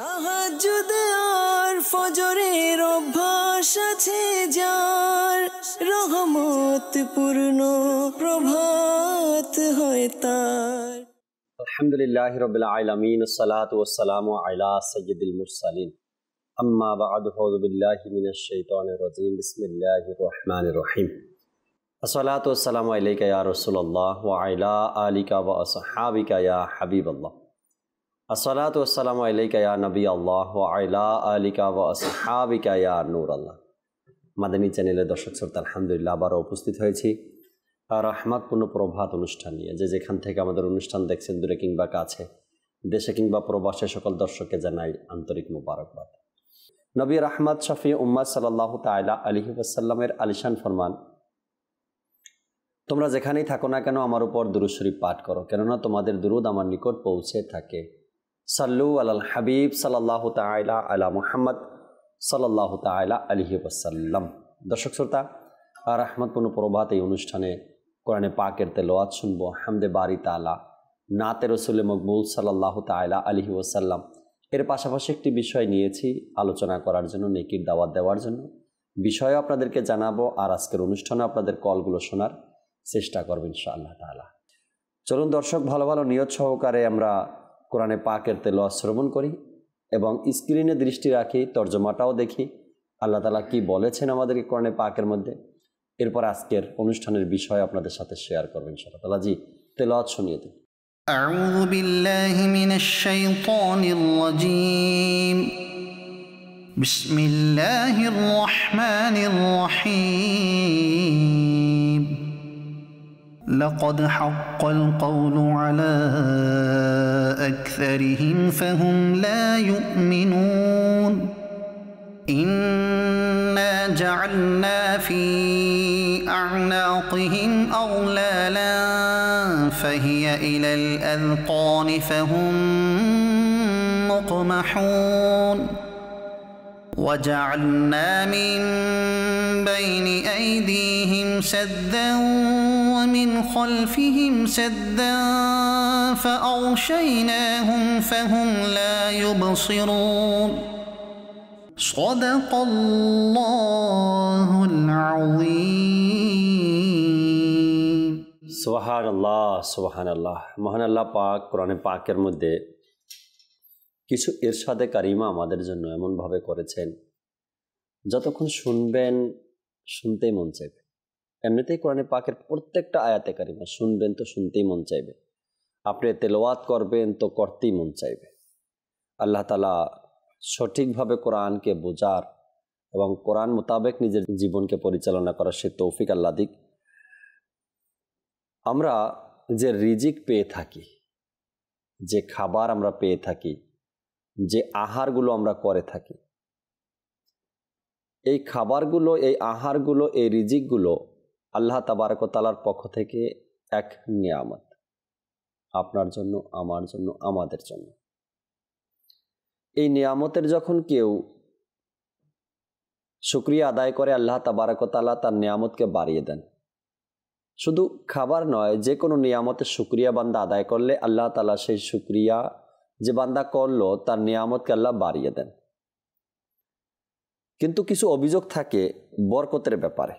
তাহাজুদে আর ফজরের অভ্যাস আছে যার রহমত পূর্ণ প্রভাত হয় তার আলহামদুলিল্লাহ রবিল আলমিন সালাত ওসালাম আলা সৈয়দুল মুরসালিন আম্মা বাদ আউযু বিল্লাহি মিনাশ শাইতানির রাজীম বিসমিল্লাহির রহমানির রহিম আসসালাতু ওয়াসসালামু আলাইকা ইয়া রাসূলুল্লাহ ওয়া আলা আলিকা ওয়া আসহাবিকা ইয়া হাবিবাল্লাহ আসসালাত ওসালাম আলাইকা ইয়া নবী আল্লাহ আইলা আলিকা ওয়াসাবিকা ইয়া নূর আল্লাহ মাদানী চ্যানেলের দর্শক শ্রোতা আলহামদুলিল্লাহ আবারও উপস্থিত হয়েছি রহমাতপূর্ণ প্রভাত অনুষ্ঠান নিয়ে যে যেখান থেকে আমাদের অনুষ্ঠান দেখছেন দূরে কিংবা কাছে দেশে কিংবা প্রবাসে সকল দর্শককে জানাই আন্তরিক মুবারকবাদ নবী রাহমাদ শফি উম্মা সাল্লাহ তাইলা আলহি আসাল্লামের আলিশান ফরমান তোমরা যেখানেই থাকো না কেন আমার উপর দুরুদ পাঠ করো কেননা তোমাদের দুরুদ আমার নিকট পৌঁছে থাকে সাল্লু আল হাবিব সাল্লাহ তাইলা আলা মুহাম্মদ সাল্লাহ তাইলা আলহি ওসাল্লাম দর্শক শ্রোতা আহমদপুন প্রভাত এই অনুষ্ঠানে কোরআনে পাকের তেলোয়াত শুনবো হামদে বারি তালা নাতে রসুল মকবুল সাল্লাহ তাইলা আলহি ওসাল্লাম এর পাশাপাশি একটি বিষয় নিয়েছি আলোচনা করার জন্য নেকির দাওয়াত দেওয়ার জন্য বিষয়ও আপনাদেরকে জানাবো আর আজকের অনুষ্ঠানে আপনাদের কলগুলো শোনার চেষ্টা করবেন ইনশা তালা চলুন দর্শক ভালো ভালো নিয়ত সহকারে আমরা কোরআনে পাকের তেল শ্রবণ করি এবং স্ক্রিনে দৃষ্টি রাখি তর্জমাটাও দেখি আল্লাহ তালা কি বলেছেন আমাদেরকে কোরআনে পাকের মধ্যে এরপর আজকের অনুষ্ঠানের বিষয় আপনাদের সাথে শেয়ার করবেন সাল্লাহ তালা জি তেল শুনিয়ে দিন أعوذ بالله من الشيطان الرجيم بسم الله الرحمن الرحيم لقد حق القول على اكثرهم فهم لا يؤمنون انا جعلنا في اعناقهم اغلالا فهي الى الاذقان فهم مقمحون وجعلنا من بين ايديهم سدا من خلفهم سدا فأغشيناهم فهم لا يبصرون صدق الله العظيم سبحان الله سبحان الله মহান আল্লাহ পাক কোরআনে পাকের মধ্যে কিছু ইরশাদে কারিমা আমাদের জন্য এমনভাবে করেছেন যতক্ষণ শুনবেন শুনতেই মন চাইবে এমনিতেই কোরআনে পাকের প্রত্যেকটা আয়াতে কারিমা শুনবেন তো শুনতেই মন চাইবে আপনি তেলোয়াত করবেন তো করতেই মন চাইবে আল্লাহ তালা সঠিকভাবে কোরআনকে বোঝার এবং কোরআন মোতাবেক নিজের জীবনকে পরিচালনা করার সে তৌফিক আল্লা দিক আমরা যে রিজিক পেয়ে থাকি যে খাবার আমরা পেয়ে থাকি যে আহারগুলো আমরা করে থাকি এই খাবারগুলো এই আহারগুলো এই রিজিকগুলো আল্লাহ তাবারকতালার পক্ষ থেকে এক নিয়ামত আপনার জন্য আমার জন্য আমাদের জন্য এই নিয়ামতের যখন কেউ শুক্রিয়া আদায় করে আল্লাহ তাবারকতালা তার নিয়ামতকে বাড়িয়ে দেন শুধু খাবার নয় যে কোনো নিয়ামতের শুক্রিয়া বান্দা আদায় করলে আল্লাহ তালা সেই শুক্রিয়া যে বান্দা করলো তার নিয়ামতকে আল্লাহ বাড়িয়ে দেন কিন্তু কিছু অভিযোগ থাকে বরকতের ব্যাপারে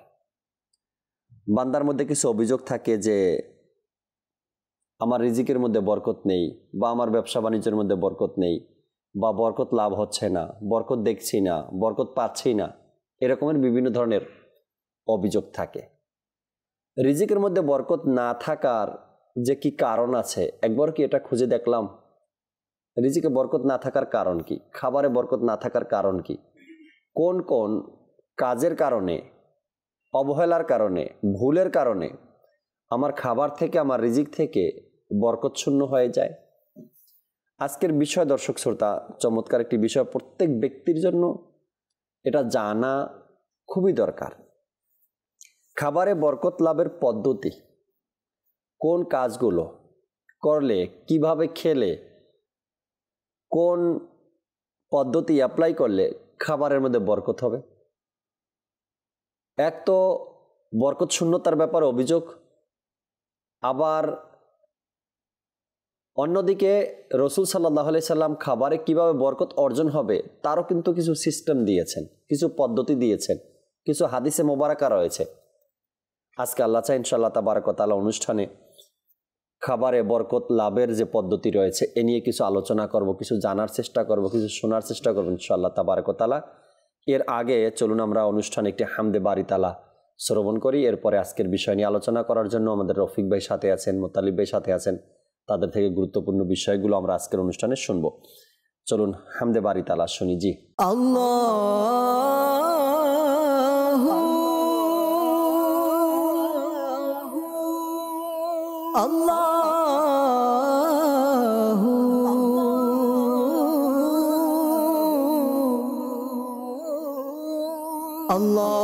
বান্দার মধ্যে কিছু অভিযোগ থাকে যে আমার রিজিকের মধ্যে বরকত নেই বা আমার ব্যবসা বাণিজ্যের মধ্যে বরকত নেই বা বরকত লাভ হচ্ছে না বরকত দেখছি না বরকত পাচ্ছি না এরকমের বিভিন্ন ধরনের অভিযোগ থাকে রিজিকের মধ্যে বরকত না থাকার যে কি কারণ আছে একবার কি এটা খুঁজে দেখলাম রিজিকে বরকত না থাকার কারণ কি খাবারে বরকত না থাকার কারণ কি কোন কোন কাজের কারণে অবহেলার কারণে ভুলের কারণে আমার খাবার থেকে আমার রিজিক থেকে বরকতশূন্য হয়ে যায় আজকের বিষয় দর্শক শ্রোতা চমৎকার একটি বিষয় প্রত্যেক ব্যক্তির জন্য এটা জানা খুবই দরকার খাবারে বরকত লাভের পদ্ধতি কোন কাজগুলো করলে কিভাবে খেলে কোন পদ্ধতি অ্যাপ্লাই করলে খাবারের মধ্যে বরকত হবে এক তো বরকত শূন্যতার ব্যাপারে অভিযোগ আবার অন্যদিকে রসুল সাল্লাহ আলি সাল্লাম খাবারে কিভাবে বরকত অর্জন হবে তারও কিন্তু কিছু সিস্টেম দিয়েছেন কিছু পদ্ধতি দিয়েছেন কিছু হাদিসে মোবারকা রয়েছে আজকে আল্লাহ চাহ ইনশাল্লাহ তাবারকতালা অনুষ্ঠানে খাবারে বরকত লাভের যে পদ্ধতি রয়েছে এ নিয়ে কিছু আলোচনা করব কিছু জানার চেষ্টা করব কিছু শোনার চেষ্টা করবো ইনশাল্লাহ তাবারকতালা এর আগে চলুন আমরা অনুষ্ঠান একটি হামদে বাড়িতালা শ্রবণ করি এরপরে আজকের বিষয় নিয়ে আলোচনা করার জন্য আমাদের রফিক ভাই সাথে আছেন মোতালিব ভাই সাথে আছেন তাদের থেকে গুরুত্বপূর্ণ বিষয়গুলো আমরা আজকের অনুষ্ঠানে শুনবো চলুন হামদে বাড়িতালা শুনি জি আল্লাহ আল্লাহ Allah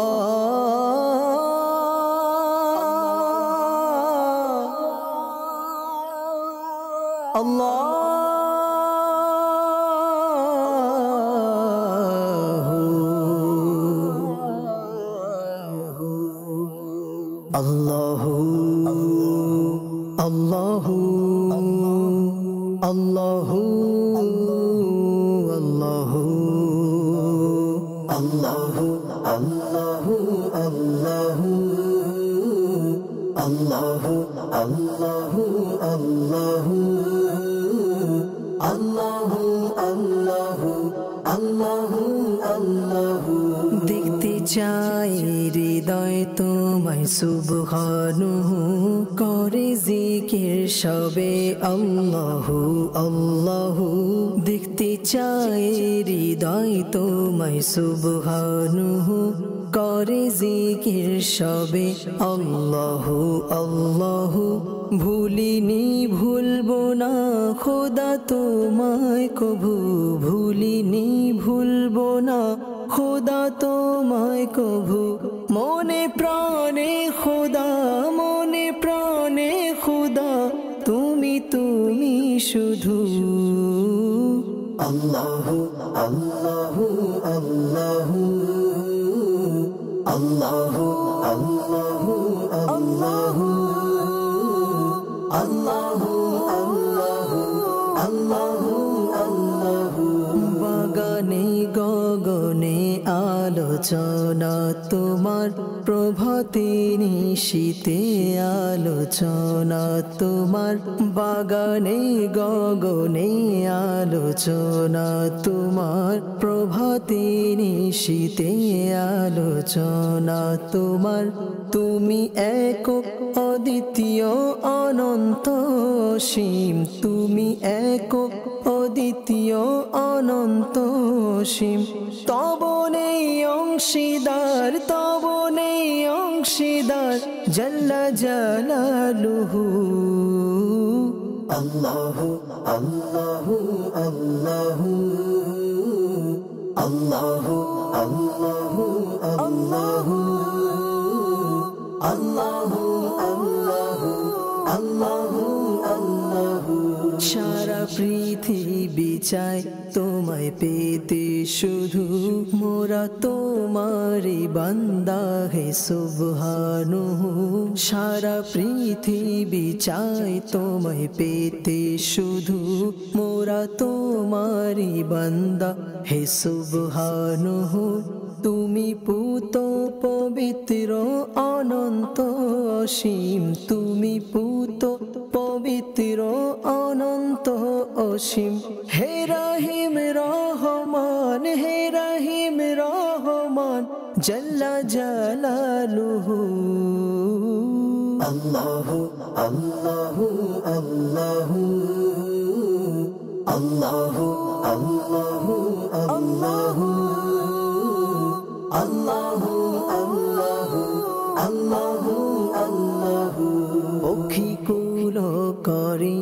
আলোচনা তোমার প্রভাতে নিশীতে আলোচনা তোমার বাগানে গগনে আলোচনা তোমার প্রভাতে নিশীতে আলোচনা তোমার তুমি একক অদ্বিতীয় অনন্ত সীম তুমি একক অদ্বিতীয় অনন্ত সীম তব নেই অংশীদার তব নেই অংশীদার জল্লা জালালুহু আল্লাহ আল্লাহ আল্লাহ আল্লাহ আল্লাহ আল্লাহ আল্লাহ আল্লাহ আল্লাহ সারা পৃথিবী চাই তোমায় পেতে শুধু মোরা তোমারি বান্দা হে শুভানু সারা পৃথিবী চাই তোমায় পেতে শুধু মোরা তোমারি বান্দা হে শুভানু তুমি পুত পবিত্র অনন্ত অসীম তুমি পুত পবিত্র অনন্ত অসীম হে রাহিম রহমান হে রাহিম রহমান জল্লা জালালুহু আল্লাহু আল্লাহ আল্লাহ আল্লাহ আল্লাহ আল্লাহ করে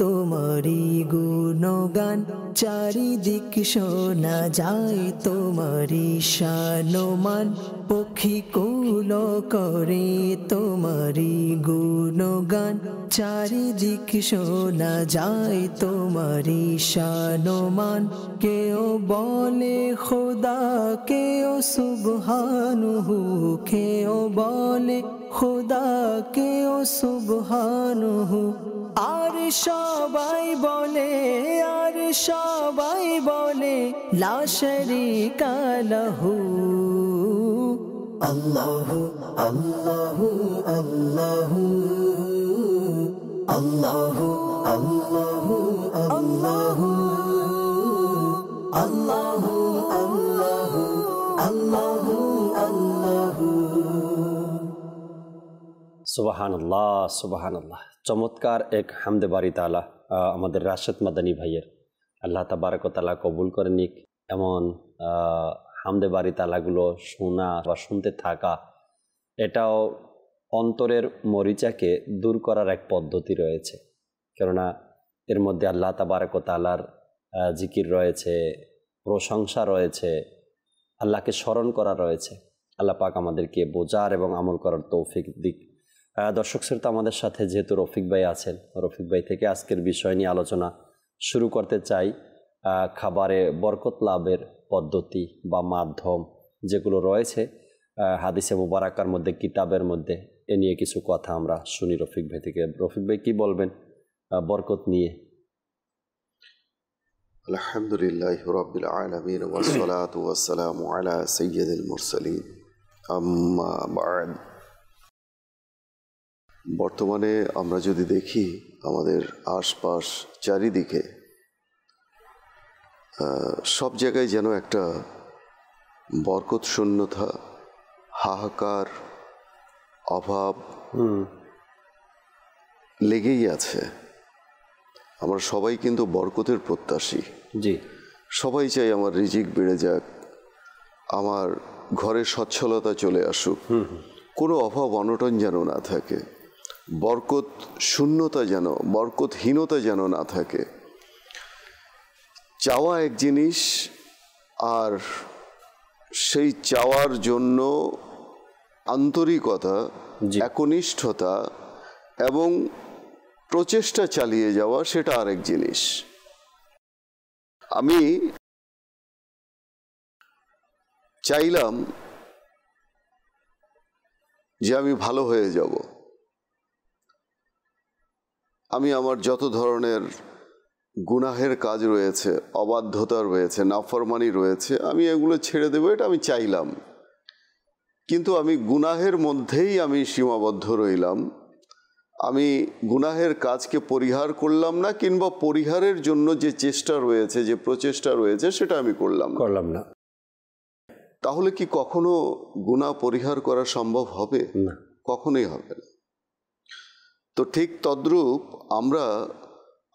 তোমারি গুণগান চারিদিক শোনা যায় তোমারি শানোমান পক্ষী কুল করে তোমারি গুণগান চারিদিক শোনা যায় তোমারি শানোমান কেউ বলে খোদা কেউ সুবহানুহু কেউ বলে খোদা কেউ সুবহানুহু আর সবাই বলে আর সব সবাই বলে লাশরি কালহু আল্লাহ আল্লাহ আল্লাহ আল্লাহ আল্লাহ আল্লাহ আল্লাহ আল্লাহ আল্লাহু আল্লাহ সুবহানাল্লাহ সুবহানাল্লাহ চমৎকার এক হামদে বাড়ি তালা আমাদের রাশেদ মাদানী ভাইয়ের আল্লাহ তাবারকতালা কবুল করে নিক এমন হামদে বাড়ি তালাগুলো শোনা বা শুনতে থাকা এটাও অন্তরের মরিচাকে দূর করার এক পদ্ধতি রয়েছে কেননা এর মধ্যে আল্লাহ তাবারকতালার জিকির রয়েছে প্রশংসা রয়েছে আল্লাহকে স্মরণ করা রয়েছে আল্লাহ পাক আমাদেরকে বোঝার এবং আমল করার তৌফিক দিক দর্শক শ্রোতা আমাদের সাথে যেহেতু রফিক ভাই আছেন রফিক ভাই থেকে আজকের বিষয় নিয়ে আলোচনা শুরু করতে চাই খাবারে বরকত লাভের পদ্ধতি বা মাধ্যম যেগুলো রয়েছে হাদিসে মুবারাকার মধ্যে কিতাবের মধ্যে এ নিয়ে কিছু কথা আমরা শুনি রফিক ভাই থেকে রফিক ভাই কী বলবেন বরকত নিয়ে আলহামদুলিল্লাহ রবিল আলা সৈয়দ মুরসালিন আম্মা বর্তমানে আমরা যদি দেখি আমাদের আশপাশ চারিদিকে সব জায়গায় যেন একটা বরকত শূন্যতা হাহাকার অভাব লেগেই আছে আমরা সবাই কিন্তু বরকতের প্রত্যাশী জি সবাই চাই আমার রিজিক বেড়ে যাক আমার ঘরে সচ্ছলতা চলে আসুক কোনো অভাব অনটন যেন না থাকে বরকত শূন্যতা যেন বরকতহীনতা যেন না থাকে চাওয়া এক জিনিস আর সেই চাওয়ার জন্য আন্তরিকতা একনিষ্ঠতা এবং প্রচেষ্টা চালিয়ে যাওয়া সেটা আরেক জিনিস আমি চাইলাম যে আমি ভালো হয়ে যাব আমি আমার যত ধরনের গুনাহের কাজ রয়েছে অবাধ্যতা রয়েছে নাফরমানি রয়েছে আমি এগুলো ছেড়ে দেবো এটা আমি চাইলাম কিন্তু আমি গুনাহের মধ্যেই আমি সীমাবদ্ধ রইলাম আমি গুনাহের কাজকে পরিহার করলাম না কিংবা পরিহারের জন্য যে চেষ্টা রয়েছে যে প্রচেষ্টা রয়েছে সেটা আমি করলাম করলাম না তাহলে কি কখনো গুণা পরিহার করা সম্ভব হবে না কখনোই হবে না তো ঠিক তদ্রূপ আমরা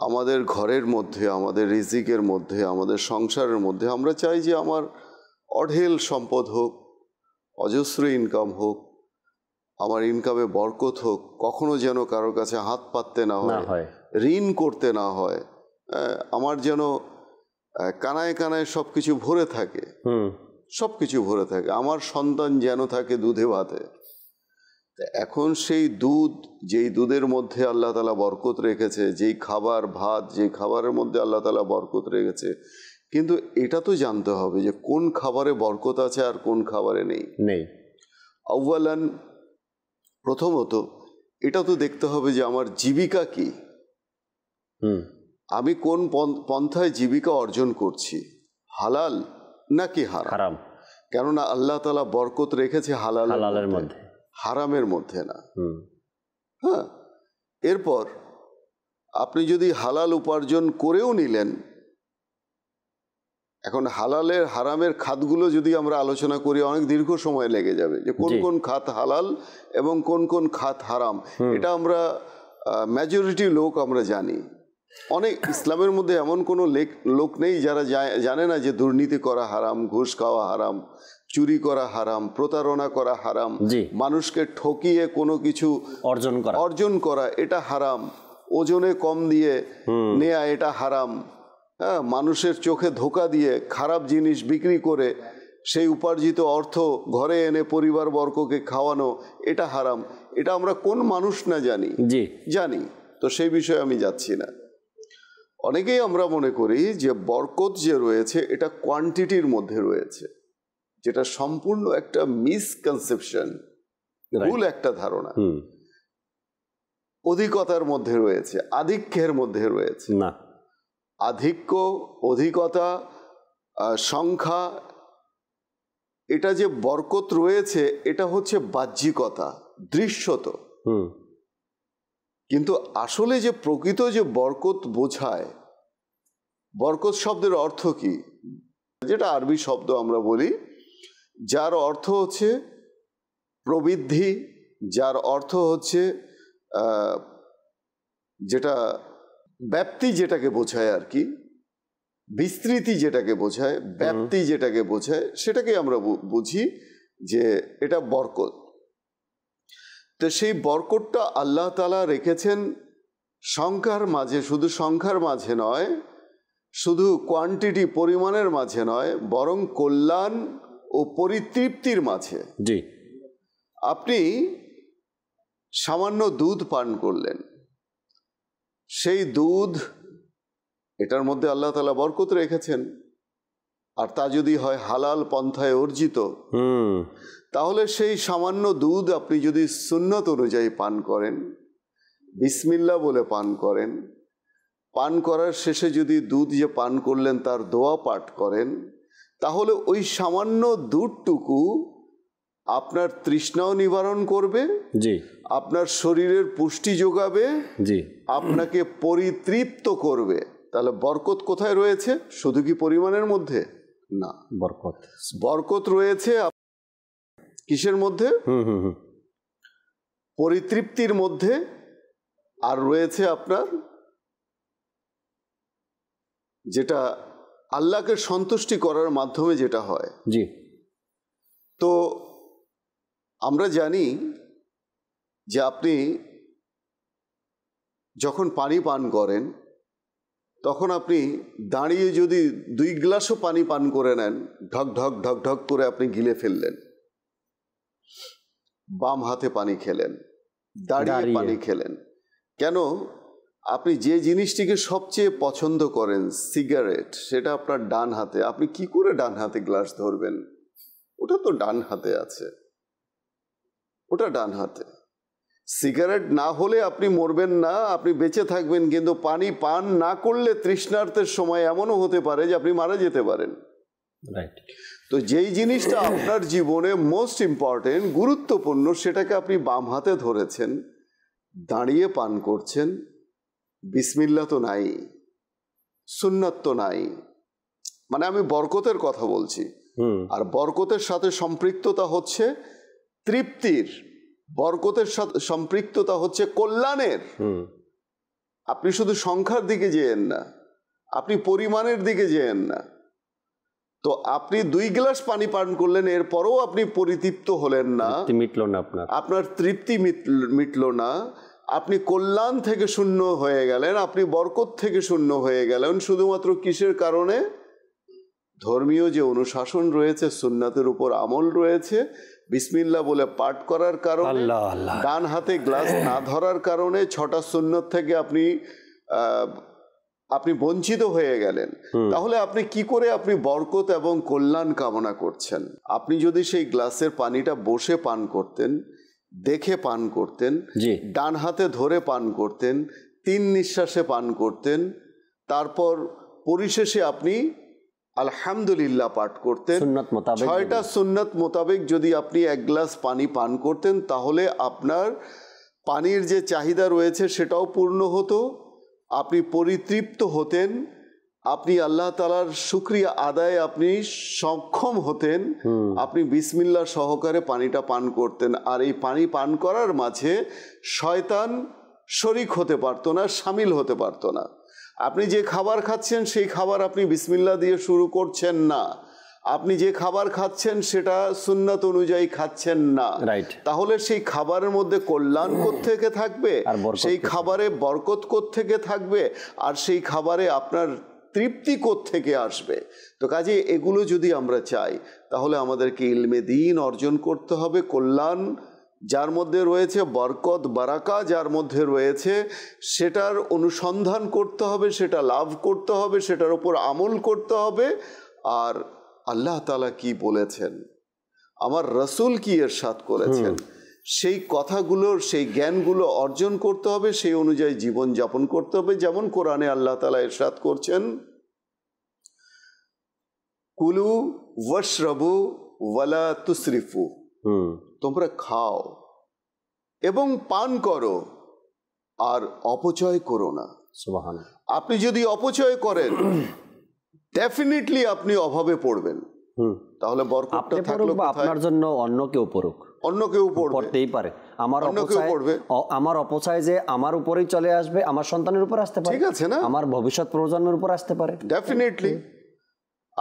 আমাদের ঘরের মধ্যে আমাদের রিজিকের মধ্যে আমাদের সংসারের মধ্যে আমরা চাই যে আমার অঢেল সম্পদ হোক অজস্র ইনকাম হোক আমার ইনকামে বরকত হোক কখনো যেন কারোর কাছে হাত পাততে না হয় ঋণ করতে না হয় হ্যাঁ, আমার যেন কানায় কানায় সব কিছু ভরে থাকে সব কিছু ভরে থাকে আমার সন্তান যেন থাকে দুধে ভাতে এখন সেই দুধ যেই দুধের মধ্যে আল্লাহ তালা বরকত রেখেছে যেই খাবার ভাত যেই খাবারের মধ্যে আল্লাহ তালা বরকত রেখেছে কিন্তু এটা তো জানতে হবে যে কোন খাবারে বরকত আছে আর কোন খাবারে নেই নেই আউ্বালান প্রথমত এটা তো দেখতে হবে যে আমার জীবিকা কি আমি কোন পন্থায় জীবিকা অর্জন করছি হালাল নাকি হারাম কেননা আল্লাহ তালা বরকত রেখেছে হালাল হালালের মধ্যে হারামের মধ্যে না হ্যাঁ এরপর আপনি যদি হালাল উপার্জন করেও নিলেন এখন হালালের হারামের খাতগুলো যদি আমরা আলোচনা করি অনেক দীর্ঘ সময় লেগে যাবে যে কোন কোন খাত হালাল এবং কোন কোন খাত হারাম এটা আমরা মেজরিটি লোক আমরা জানি অনেক ইসলামের মধ্যে এমন কোনো লোক নেই যারা জানে না যে দুর্নীতি করা হারাম ঘুষ খাওয়া হারাম চুরি করা হারাম প্রতারণা করা হারাম মানুষকে ঠকিয়ে কোনো কিছু অর্জন করা অর্জন করা এটা হারাম ওজনে কম দিয়ে নেয়া এটা হারাম হ্যাঁ মানুষের চোখে ধোকা দিয়ে খারাপ জিনিস বিক্রি করে সেই উপার্জিত অর্থ ঘরে এনে পরিবার বর্গকে খাওয়ানো এটা হারাম এটা আমরা কোন মানুষ না জানি জানি তো সেই বিষয়ে আমি যাচ্ছি না অনেকেই আমরা মনে করি যে বরকত যে রয়েছে এটা কোয়ান্টিটির মধ্যে রয়েছে যেটা সম্পূর্ণ একটা মিসকনসেপশন ভুল একটা ধারণা অধিকতার মধ্যে রয়েছে আধিক্যের মধ্যে রয়েছে না আধিক্য অধিকতা সংখ্যা এটা যে বরকত রয়েছে এটা হচ্ছে বাহ্যিকতা দৃশ্যত কিন্তু আসলে যে প্রকৃত যে বরকত বোঝায় বরকত শব্দের অর্থ কি যেটা আরবি শব্দ আমরা বলি যার অর্থ হচ্ছে প্রবৃদ্ধি যার অর্থ হচ্ছে যেটা ব্যাপ্তি যেটাকে বোঝায় আর কি বিস্তৃতি যেটাকে বোঝায় ব্যাপ্তি যেটাকে বোঝায় সেটাকে আমরা বুঝি যে এটা বরকত তো সেই বরকতটা আল্লাহ তালা রেখেছেন সংখ্যার মাঝে শুধু সংখ্যার মাঝে নয় শুধু কোয়ান্টিটি পরিমাণের মাঝে নয় বরং কল্যাণ ও পরিতৃপ্তির মাঝে জি আপনি সামান্য দুধ পান করলেন সেই দুধ এটার মধ্যে আল্লাহ তালা বরকত রেখেছেন আর তা যদি হয় হালাল পন্থায় অর্জিত তাহলে সেই সামান্য দুধ আপনি যদি সুন্নত অনুযায়ী পান করেন বিসমিল্লা বলে পান করেন পান করার শেষে যদি দুধ যে পান করলেন তার দোয়া পাঠ করেন তাহলে ওই সামান্য দুধটুকু আপনার তৃষ্ণাও নিবারণ করবে জি আপনার শরীরের পুষ্টি যোগাবে জি আপনাকে পরিতৃপ্ত করবে তাহলে বরকত কোথায় রয়েছে শুধু কি পরিমাণের মধ্যে না বরকত বরকত রয়েছে কিসের মধ্যে পরিতৃপ্তির মধ্যে আর রয়েছে আপনার যেটা আল্লাহকে সন্তুষ্টি করার মাধ্যমে যেটা হয় জি তো আমরা জানি যে আপনি যখন পানি পান করেন তখন আপনি দাঁড়িয়ে যদি দুই গ্লাসও পানি পান করে নেন ঢক ঢক ঢক ঢক করে আপনি গিলে ফেললেন বাম হাতে পানি খেলেন দাঁড়িয়ে পানি খেলেন কেন আপনি যে জিনিসটিকে সবচেয়ে পছন্দ করেন সিগারেট সেটা আপনার ডান হাতে আপনি কি করে ডান হাতে গ্লাস ধরবেন ওটা তো ডান হাতে আছে ওটা ডান হাতে সিগারেট না হলে আপনি মরবেন না আপনি বেঁচে থাকবেন কিন্তু পানি পান না করলে তৃষ্ণার্থের সময় এমনও হতে পারে যে আপনি মারা যেতে পারেন তো যেই জিনিসটা আপনার জীবনে মোস্ট ইম্পর্টেন্ট গুরুত্বপূর্ণ সেটাকে আপনি বাম হাতে ধরেছেন দাঁড়িয়ে পান করছেন বিসমিল্লা তো নাই সুন্নত তো নাই মানে আমি বরকতের কথা বলছি আর বরকতের সাথে সম্পৃক্ততা হচ্ছে তৃপ্তির বরকতের সাথে সম্পৃক্ততা হচ্ছে কল্যাণের আপনি শুধু সংখ্যার দিকে যেয়েন না আপনি পরিমাণের দিকে যেয়েন না তো আপনি দুই গ্লাস পানি পান করলেন এরপরও আপনি পরিতৃপ্ত হলেন না মিটল না আপনার আপনার তৃপ্তি মিটল না আপনি কল্যাণ থেকে শূন্য হয়ে গেলেন আপনি বরকত থেকে শূন্য হয়ে গেলেন শুধুমাত্র কিসের কারণে ধর্মীয় যে অনুশাসন রয়েছে সুন্নাতের উপর আমল রয়েছে বিসমিল্লা বলে পাঠ করার কারণে ডান হাতে গ্লাস না ধরার কারণে ছটা সুন্নত থেকে আপনি আপনি বঞ্চিত হয়ে গেলেন তাহলে আপনি কি করে আপনি বরকত এবং কল্যাণ কামনা করছেন আপনি যদি সেই গ্লাসের পানিটা বসে পান করতেন দেখে পান করতেন ডান হাতে ধরে পান করতেন তিন নিঃশ্বাসে পান করতেন তারপর পরিশেষে আপনি আলহামদুলিল্লাহ পাঠ করতেন ছয়টা সুন্নত মোতাবেক যদি আপনি এক গ্লাস পানি পান করতেন তাহলে আপনার পানির যে চাহিদা রয়েছে সেটাও পূর্ণ হতো আপনি পরিতৃপ্ত হতেন আপনি আল্লাহ তালার সুক্রিয়া আদায় আপনি সক্ষম হতেন আপনি বিসমিল্লা সহকারে পানিটা পান করতেন আর এই পানি পান করার মাঝে শয়তান শরিক হতে পারতো না সামিল হতে পারতো না আপনি যে খাবার খাচ্ছেন সেই খাবার আপনি বিসমিল্লা দিয়ে শুরু করছেন না আপনি যে খাবার খাচ্ছেন সেটা সুন্নাত অনুযায়ী খাচ্ছেন না তাহলে সেই খাবারের মধ্যে কল্যাণ থেকে থাকবে সেই খাবারে বরকত থেকে থাকবে আর সেই খাবারে আপনার তৃপ্তি থেকে আসবে তো কাজে এগুলো যদি আমরা চাই তাহলে আমাদেরকে ইলমে দিন অর্জন করতে হবে কল্যাণ যার মধ্যে রয়েছে বরকত বারাকা যার মধ্যে রয়েছে সেটার অনুসন্ধান করতে হবে সেটা লাভ করতে হবে সেটার ওপর আমল করতে হবে আর আল্লাহ তালা কি বলেছেন আমার রসুল কি সাথ করেছেন সেই কথাগুলোর সেই জ্ঞানগুলো অর্জন করতে হবে সেই অনুযায়ী জীবন যাপন করতে হবে যেমন কোরআনে আল্লাহ তালা এরশাদ করছেন কুলু ওয়শ্রবু ওয়ালা তুসরিফু তোমরা খাও এবং পান করো আর অপচয় করো না আপনি যদি অপচয় করেন ডেফিনেটলি আপনি অভাবে পড়বেন তাহলে বরকতটা থাকলো আপনার জন্য অন্য কেউ পড়ুক অন্য কেউ পড়তেই পারে আমার পড়বে আমার অপচয় যে আমার উপরেই চলে আসবে আমার সন্তানের উপর আসতে পারে ঠিক আছে না আমার ভবিষ্যৎ প্রজন্মের উপর আসতে পারে ডেফিনেটলি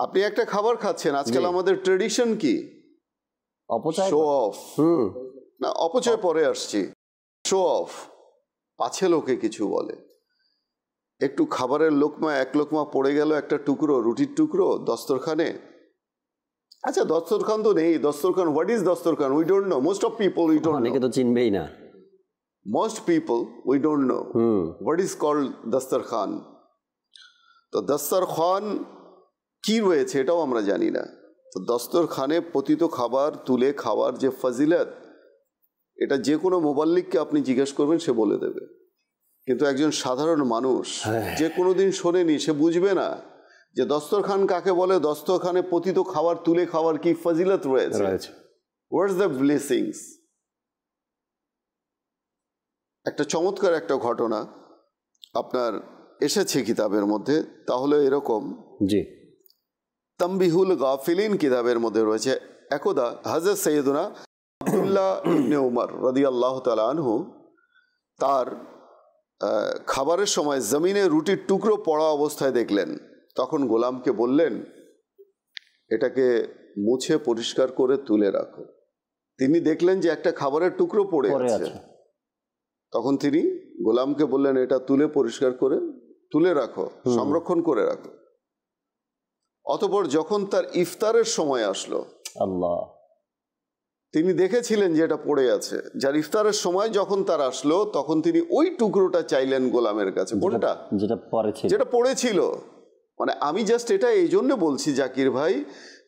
আপনি একটা খাবার খাচ্ছেন আজকাল আমাদের ট্রেডিশন কি অপচয় শো অফ না অপচয় পরে আসছি শো অফ পাছে লোকে কিছু বলে একটু খাবারের লোকমা এক লোকমা পড়ে গেল একটা টুকরো রুটির টুকরো দস্তরখানে আচ্ছা খান তো নেই খান হোয়াট ইজ খান we don't know most of people we don't অনেকে তো চিনবেই না most people we don't know what is called দস্তরখান তো দস্তরখান কি রয়েছে এটাও আমরা জানি না তো খানে পতিত খাবার তুলে খাওয়ার যে ফজিলত এটা যে কোনো মোবাল্লিককে আপনি জিজ্ঞেস করবেন সে বলে দেবে কিন্তু একজন সাধারণ মানুষ হ্যাঁ। যে কোনো দিন শোনেনি সে বুঝবে না যে দস্তরখান কাকে বলে দস্তরখানে পতিত খাবার তুলে খাওয়ার কি ফজিলত রয়েছে দ্য একটা চমৎকার একটা ঘটনা আপনার এসেছে কিতাবের মধ্যে তাহলে এরকম জি তম্বিহুল গাফিলিন কিতাবের মধ্যে রয়েছে একদা হাজর সৈয়দুনা আবদুল্লাহ ইবনে উমর রদি আল্লাহ আনহু তার খাবারের সময় জমিনে রুটির টুকরো পড়া অবস্থায় দেখলেন তখন গোলামকে বললেন এটাকে মুছে পরিষ্কার করে তুলে রাখো তিনি দেখলেন যে একটা খাবারের টুকরো পড়ে আছে তখন তিনি গোলামকে বললেন এটা তুলে পরিষ্কার করে তুলে রাখো সংরক্ষণ করে রাখো অতপর যখন তার ইফতারের সময় আসলো আল্লাহ তিনি দেখেছিলেন যে এটা পড়ে আছে যার ইফতারের সময় যখন তার আসলো তখন তিনি ওই টুকরোটা চাইলেন গোলামের কাছে কোনটা যেটা পড়েছিল মানে আমি জাস্ট এটা এই জন্য বলছি জাকির ভাই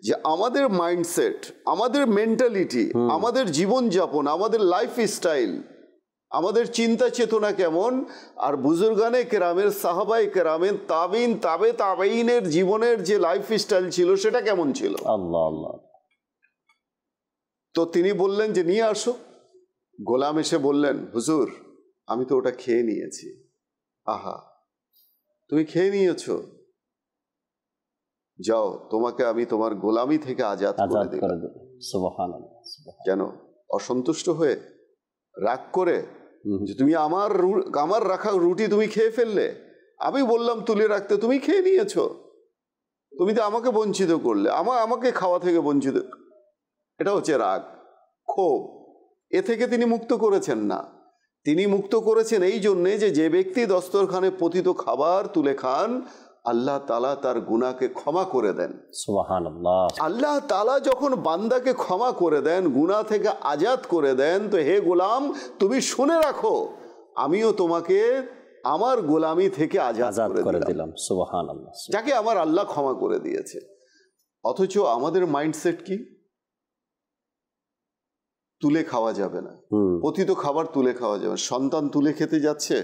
যে আমাদের মাইন্ডসেট আমাদের মেন্টালিটি আমাদের জীবনযাপন আমাদের লাইফ স্টাইল আমাদের চিন্তা চেতনা কেমন আর বুজুর্গানে কেরামের সাহাবাই কেরামের তাবিন তাবে তাবেইনের জীবনের যে লাইফ স্টাইল ছিল সেটা কেমন ছিল আল্লাহ আল্লাহ তো তিনি বললেন যে নিয়ে আসো গোলাম এসে বললেন হুজুর আমি তো ওটা খেয়ে নিয়েছি আহা তুমি খেয়ে নিয়েছো যাও তোমাকে আমি তোমার গোলামি থেকে আজাদ করে দিলাম কেন অসন্তুষ্ট হয়ে রাগ করে যে তুমি আমার আমার রাখা রুটি তুমি খেয়ে ফেললে আমি বললাম তুলে রাখতে তুমি খেয়ে নিয়েছো তুমি তো আমাকে বঞ্চিত করলে আমা আমাকে খাওয়া থেকে বঞ্চিত এটা হচ্ছে রাগ ক্ষোভ এ থেকে তিনি মুক্ত করেছেন না তিনি মুক্ত করেছেন এই জন্যে যে যে ব্যক্তি দস্তরখানে পতিত খাবার তুলে খান আল্লাহ তালা তার গুনাকে ক্ষমা করে দেন আল্লাহ তালা যখন বান্দাকে ক্ষমা করে দেন গুনা থেকে আজাদ করে দেন তো হে গোলাম তুমি শুনে রাখো আমিও তোমাকে আমার গোলামি থেকে আজাদ করে দিলাম যাকে আমার আল্লাহ ক্ষমা করে দিয়েছে অথচ আমাদের মাইন্ডসেট কি তুলে খাওয়া যাবে না পতিত খাবার তুলে খাওয়া যাবে সন্তান তুলে খেতে যাচ্ছে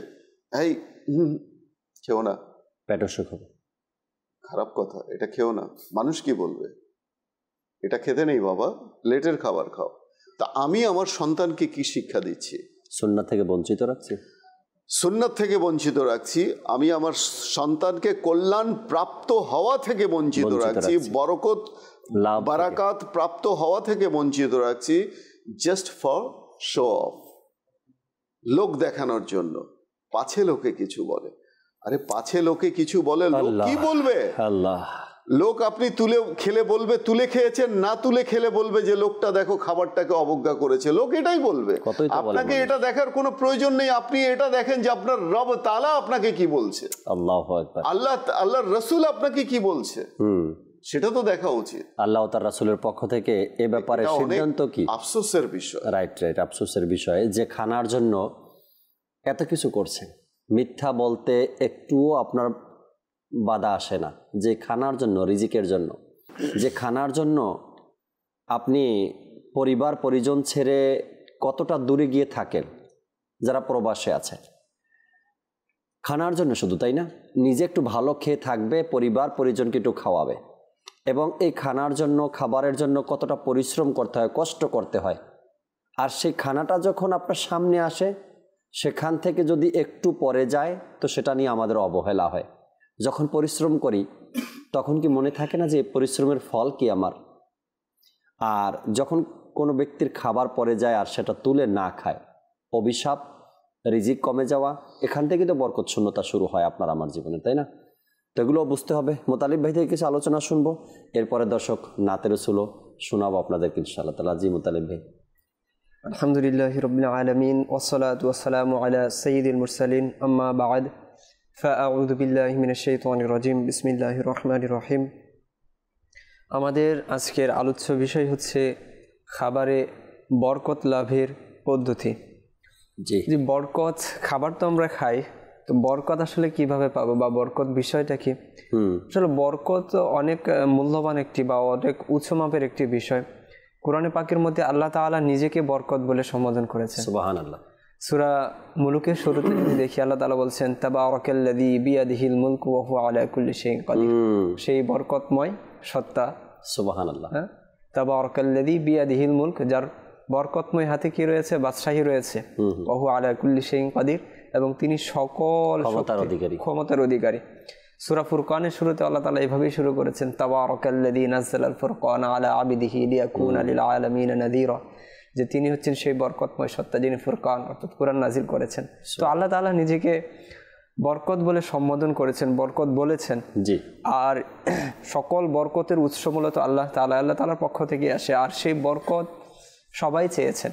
এই খেও না পেট অসুখ হবে খারাপ কথা এটা খেও না মানুষ কি বলবে এটা খেতে নেই বাবা লেটের খাবার খাও তা আমি আমার সন্তানকে কি শিক্ষা দিচ্ছি সুন্নাত থেকে বঞ্চিত রাখছি সুন্নাত থেকে বঞ্চিত রাখছি আমি আমার সন্তানকে কল্যাণ প্রাপ্ত হওয়া থেকে বঞ্চিত রাখছি বরকত বারাকাত প্রাপ্ত হওয়া থেকে বঞ্চিত রাখছি জাস্ট ফর শো অফ লোক দেখানোর জন্য পাছে লোকে কিছু বলে আরে পাছে লোকে কিছু বলে কি বলবে আল্লাহ লোক আপনি তুলে খেলে বলবে তুলে খেয়েছেন না তুলে খেলে বলবে যে লোকটা দেখো খাবারটাকে অবজ্ঞা করেছে লোক এটাই বলবে আপনাকে এটা দেখার কোনো প্রয়োজন নেই আপনি এটা দেখেন যে আপনার রব তালা আপনাকে কি বলছে আল্লাহ আল্লাহ আল্লাহ রসুল আপনাকে কি বলছে সেটা তো দেখা উচিত আল্লাহ তার রাসুলের পক্ষ থেকে এ ব্যাপারে সিদ্ধান্ত কি আফসোসের বিষয় রাইট রাইট আফসোসের বিষয় যে খানার জন্য এত কিছু করছেন মিথ্যা বলতে একটুও আপনার বাধা আসে না যে খানার জন্য রিজিকের জন্য যে খানার জন্য আপনি পরিবার পরিজন ছেড়ে কতটা দূরে গিয়ে থাকেন যারা প্রবাসে আছে খানার জন্য শুধু তাই না নিজে একটু ভালো খেয়ে থাকবে পরিবার পরিজনকে একটু খাওয়াবে এবং এই খানার জন্য খাবারের জন্য কতটা পরিশ্রম করতে হয় কষ্ট করতে হয় আর সেই খানাটা যখন আপনার সামনে আসে সেখান থেকে যদি একটু পরে যায় তো সেটা নিয়ে আমাদের অবহেলা হয় যখন পরিশ্রম করি তখন কি মনে থাকে না যে পরিশ্রমের ফল কি আমার আর যখন কোনো ব্যক্তির খাবার পরে যায় আর সেটা তুলে না খায় অভিশাপ রিজিক কমে যাওয়া এখান থেকে তো বরকত শূন্যতা শুরু হয় আপনার আমার জীবনে তাই না তো এগুলো বুঝতে হবে মোতালিব ভাই থেকে কিছু আলোচনা শুনবো এরপরে দর্শক নাতের সুলো শোনাবো আপনাদেরকে ইনশাআল্লাহ তালা জি মোতালিব ভাই আলহামদুলিল্লাহ রবিল আলমিন ওসলাত ওসালাম আলা সঈদুল মুরসালিন আম্মা বাদ ফাউদুবিল্লাহমিনজিম বিসমিল্লাহ রহমান রহিম আমাদের আজকের আলোচ্য বিষয় হচ্ছে খাবারে বরকত লাভের পদ্ধতি জি যে বরকত খাবার তো আমরা খাই তো বরকত আসলে কিভাবে পাবো বা বরকত বিষয়টা কি আসলে বরকত অনেক মূল্যবান একটি বা অনেক উচ্চ মাপের একটি বিষয় কোরআনে পাকের মধ্যে আল্লাহ তাআলা নিজেকে বরকত বলে সম্বোধন করেছে সুবাহান আল্লাহ সুরা মুলুকের শুরুতে যদি দেখি আল্লাহ তালা বলছেন তাবা অরকেল্লাদি বিয়াদিহিল মুলক ওহু আলাকুল্লি সেই সেই বরকতময় সত্তা সুবাহান আল্লাহ হ্যাঁ তাবা অরকেল্লাদি বিয়াদিহিল মুলক যার বরকতময় হাতে কি রয়েছে বাদশাহী রয়েছে ওহু আলাকুল্লি সেই কাদির এবং তিনি সকল ক্ষমতার অধিকারী ক্ষমতার অধিকারী সুরাফুর ফুরকানের শুরুতে আল্লাহ তালা এভাবেই শুরু করেছেন তাবারকাল্লাদি ফুরকান আলা যে তিনি হচ্ছেন সেই বরকতময় সত্তা যিনি ফুরকান অর্থাৎ কোরআন নাজিল করেছেন তো আল্লাহ তালা নিজেকে বরকত বলে সম্বোধন করেছেন বরকত বলেছেন জি আর সকল বরকতের উৎস মূলত আল্লাহ তালা আল্লাহ তালার পক্ষ থেকে আসে আর সেই বরকত সবাই চেয়েছেন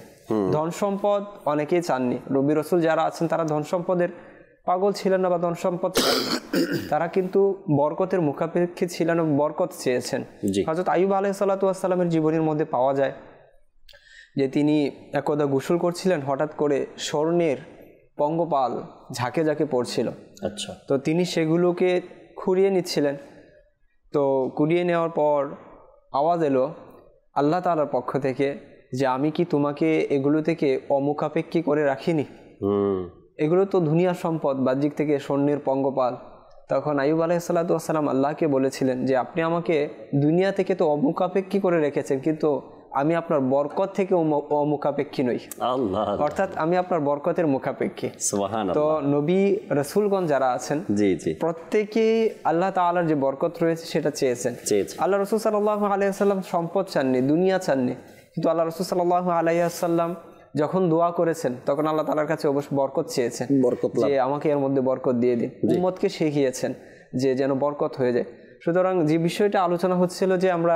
ধন সম্পদ অনেকেই চাননি রবি রসুল যারা আছেন তারা ধন সম্পদের পাগল ছিলেন না বা ধন সম্পদ তারা কিন্তু বরকতের ছিল ছিলেন বরকত চেয়েছেন হজরত আইব আলহ সাল্লাতামের জীবনের মধ্যে পাওয়া যায় যে তিনি একদা গোসল করছিলেন হঠাৎ করে স্বর্ণের পঙ্গপাল ঝাঁকে ঝাঁকে পড়ছিল আচ্ছা তো তিনি সেগুলোকে খুঁড়িয়ে নিচ্ছিলেন তো কুড়িয়ে নেওয়ার পর আওয়াজ এলো আল্লাহ তালার পক্ষ থেকে যে আমি কি তোমাকে এগুলো থেকে অমুখাপেক্ষী করে রাখিনি এগুলো তো দুনিয়ার সম্পদ বাহ্যিক থেকে স্বর্ণের পঙ্গপাল তখন আইব আলাইসাল্লাতুসাল্লাম আল্লাহকে বলেছিলেন যে আপনি আমাকে দুনিয়া থেকে তো অমুকাপেক্ষী করে রেখেছেন কিন্তু আমি আপনার বরকত থেকে অমুকাপেক্ষী নই আল্লাহ অর্থাৎ আমি আপনার বরকতের মুখাপেক্ষী তো নবী রসুলগঞ্জ যারা আছেন জি জি প্রত্যেকে আল্লাহ তালার যে বরকত রয়েছে সেটা চেয়েছেন আল্লাহ রসুল সাল্লাহ আলাইসাল্লাম সম্পদ চাননি দুনিয়া চাননি কিন্তু আল্লাহ রসুল সাল্লাহ আলাইসাল্লাম যখন দোয়া করেছেন তখন আল্লাহ তালার কাছে অবশ্য বরকত চেয়েছেন বরকত যে আমাকে এর মধ্যে বরকত দিয়ে দিন উম্মতকে শিখিয়েছেন যে যেন বরকত হয়ে যায় সুতরাং যে বিষয়টা আলোচনা হচ্ছিল যে আমরা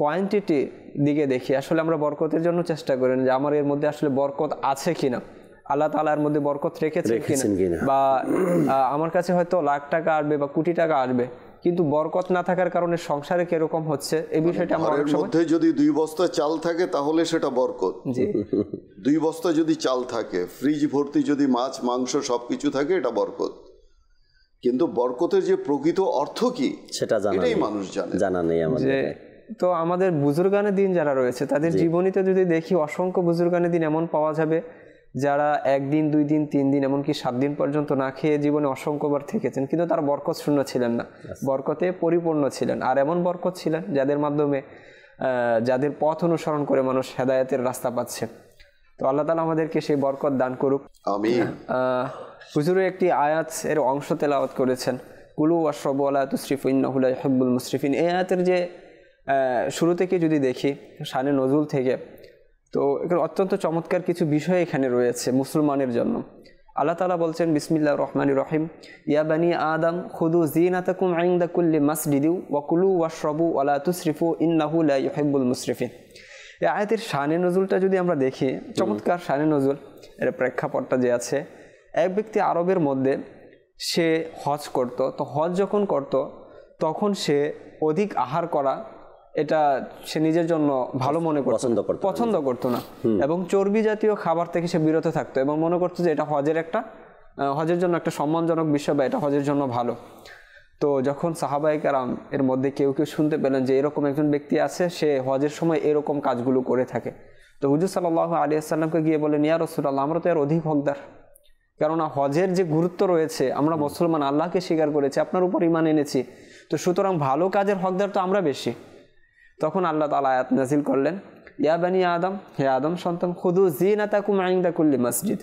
কোয়ান্টিটি দিকে দেখি আসলে আমরা বরকতের জন্য চেষ্টা করি যে আমার এর মধ্যে আসলে বরকত আছে কিনা আল্লাহ তালার মধ্যে বরকত রেখেছে কিনা বা আমার কাছে হয়তো লাখ টাকা আসবে বা কোটি টাকা আসবে কিন্তু বরকত না থাকার কারণে সংসারে কিরকম হচ্ছে এই মানে বিষয়টা আমরা অনেক মধ্যে যদি দুই বস্তা চাল থাকে তাহলে সেটা বরকত জি দুই বস্তা যদি চাল থাকে ফ্রিজ ভর্তি যদি মাছ মাংস সবকিছু থাকে এটা বরকত কিন্তু বরকতের যে প্রকৃত অর্থ কি সেটা জানা এটাই মানুষ জানে জানা নেই আমাদের তো আমাদের বুজুর্গানের দিন যারা রয়েছে তাদের জীবনীতে যদি দেখি অসংখ্য বুজুর্গানের দিন এমন পাওয়া যাবে যারা একদিন দুই দিন তিন দিন এমনকি সাত দিন পর্যন্ত না খেয়ে জীবনে অসংখ্যবার থেকেছেন কিন্তু তারা বরকত শূন্য ছিলেন না বরকতে পরিপূর্ণ ছিলেন আর এমন বরকত ছিলেন যাদের মাধ্যমে যাদের পথ অনুসরণ করে মানুষ হেদায়তের রাস্তা পাচ্ছে তো আল্লাহ তালা আমাদেরকে সেই বরকত দান করুক আমি হুজুরে একটি আয়াত এর অংশ তেলাওয়াত করেছেন কুলু আশরব আলা তুসরিফিন হব্বুল মুসরিফিন এই আয়াতের যে শুরু থেকে যদি দেখি সানে নজরুল থেকে তো এখানে অত্যন্ত চমৎকার কিছু বিষয় এখানে রয়েছে মুসলমানের জন্য আল্লাহ তালা বলছেন বিসমিল্লা রহমানুর রহিম ইয়াবানি আদম খুদু জিনাতাকুম আইন্দাকুল্লি মাসজিদু ওয়াকুলু ওয়াশরবু আলা তুসরিফু ইন্নাহুল্লা ইহেবুল মুসরিফিন এই আয়াতের শানে নজুলটা যদি আমরা দেখি চমৎকার শানে নজুল এর প্রেক্ষাপটটা যে আছে এক ব্যক্তি আরবের মধ্যে সে হজ করত তো হজ যখন করত তখন সে অধিক আহার করা এটা সে নিজের জন্য ভালো মনে করতো পছন্দ করতো পছন্দ করতো না এবং চর্বি জাতীয় খাবার থেকে সে বিরত থাকতো এবং মনে করতো যে এটা হজের একটা হজের জন্য একটা সম্মানজনক বিষয় বা এটা হজের জন্য ভালো তো যখন আরাম এর মধ্যে কেউ কেউ শুনতে পেলেন যে এরকম একজন ব্যক্তি আছে সে হজের সময় এরকম কাজগুলো করে থাকে তো হুজুর সাল্লাহ আলী আসাল্লামকে গিয়ে বলেন ইয়া রসুল্লাহ আমরা তো এর অধিক হকদার কেননা হজের যে গুরুত্ব রয়েছে আমরা মুসলমান আল্লাহকে স্বীকার করেছি আপনার উপর ইমান এনেছি তো সুতরাং ভালো কাজের হকদার তো আমরা বেশি তখন আল্লাহ তালা আয়াত নাজিল করলেন ইয়া বানি আদম হে আদম সন্তান খুদু জি না তাকুম আইন্দা কুল্লি মসজিদ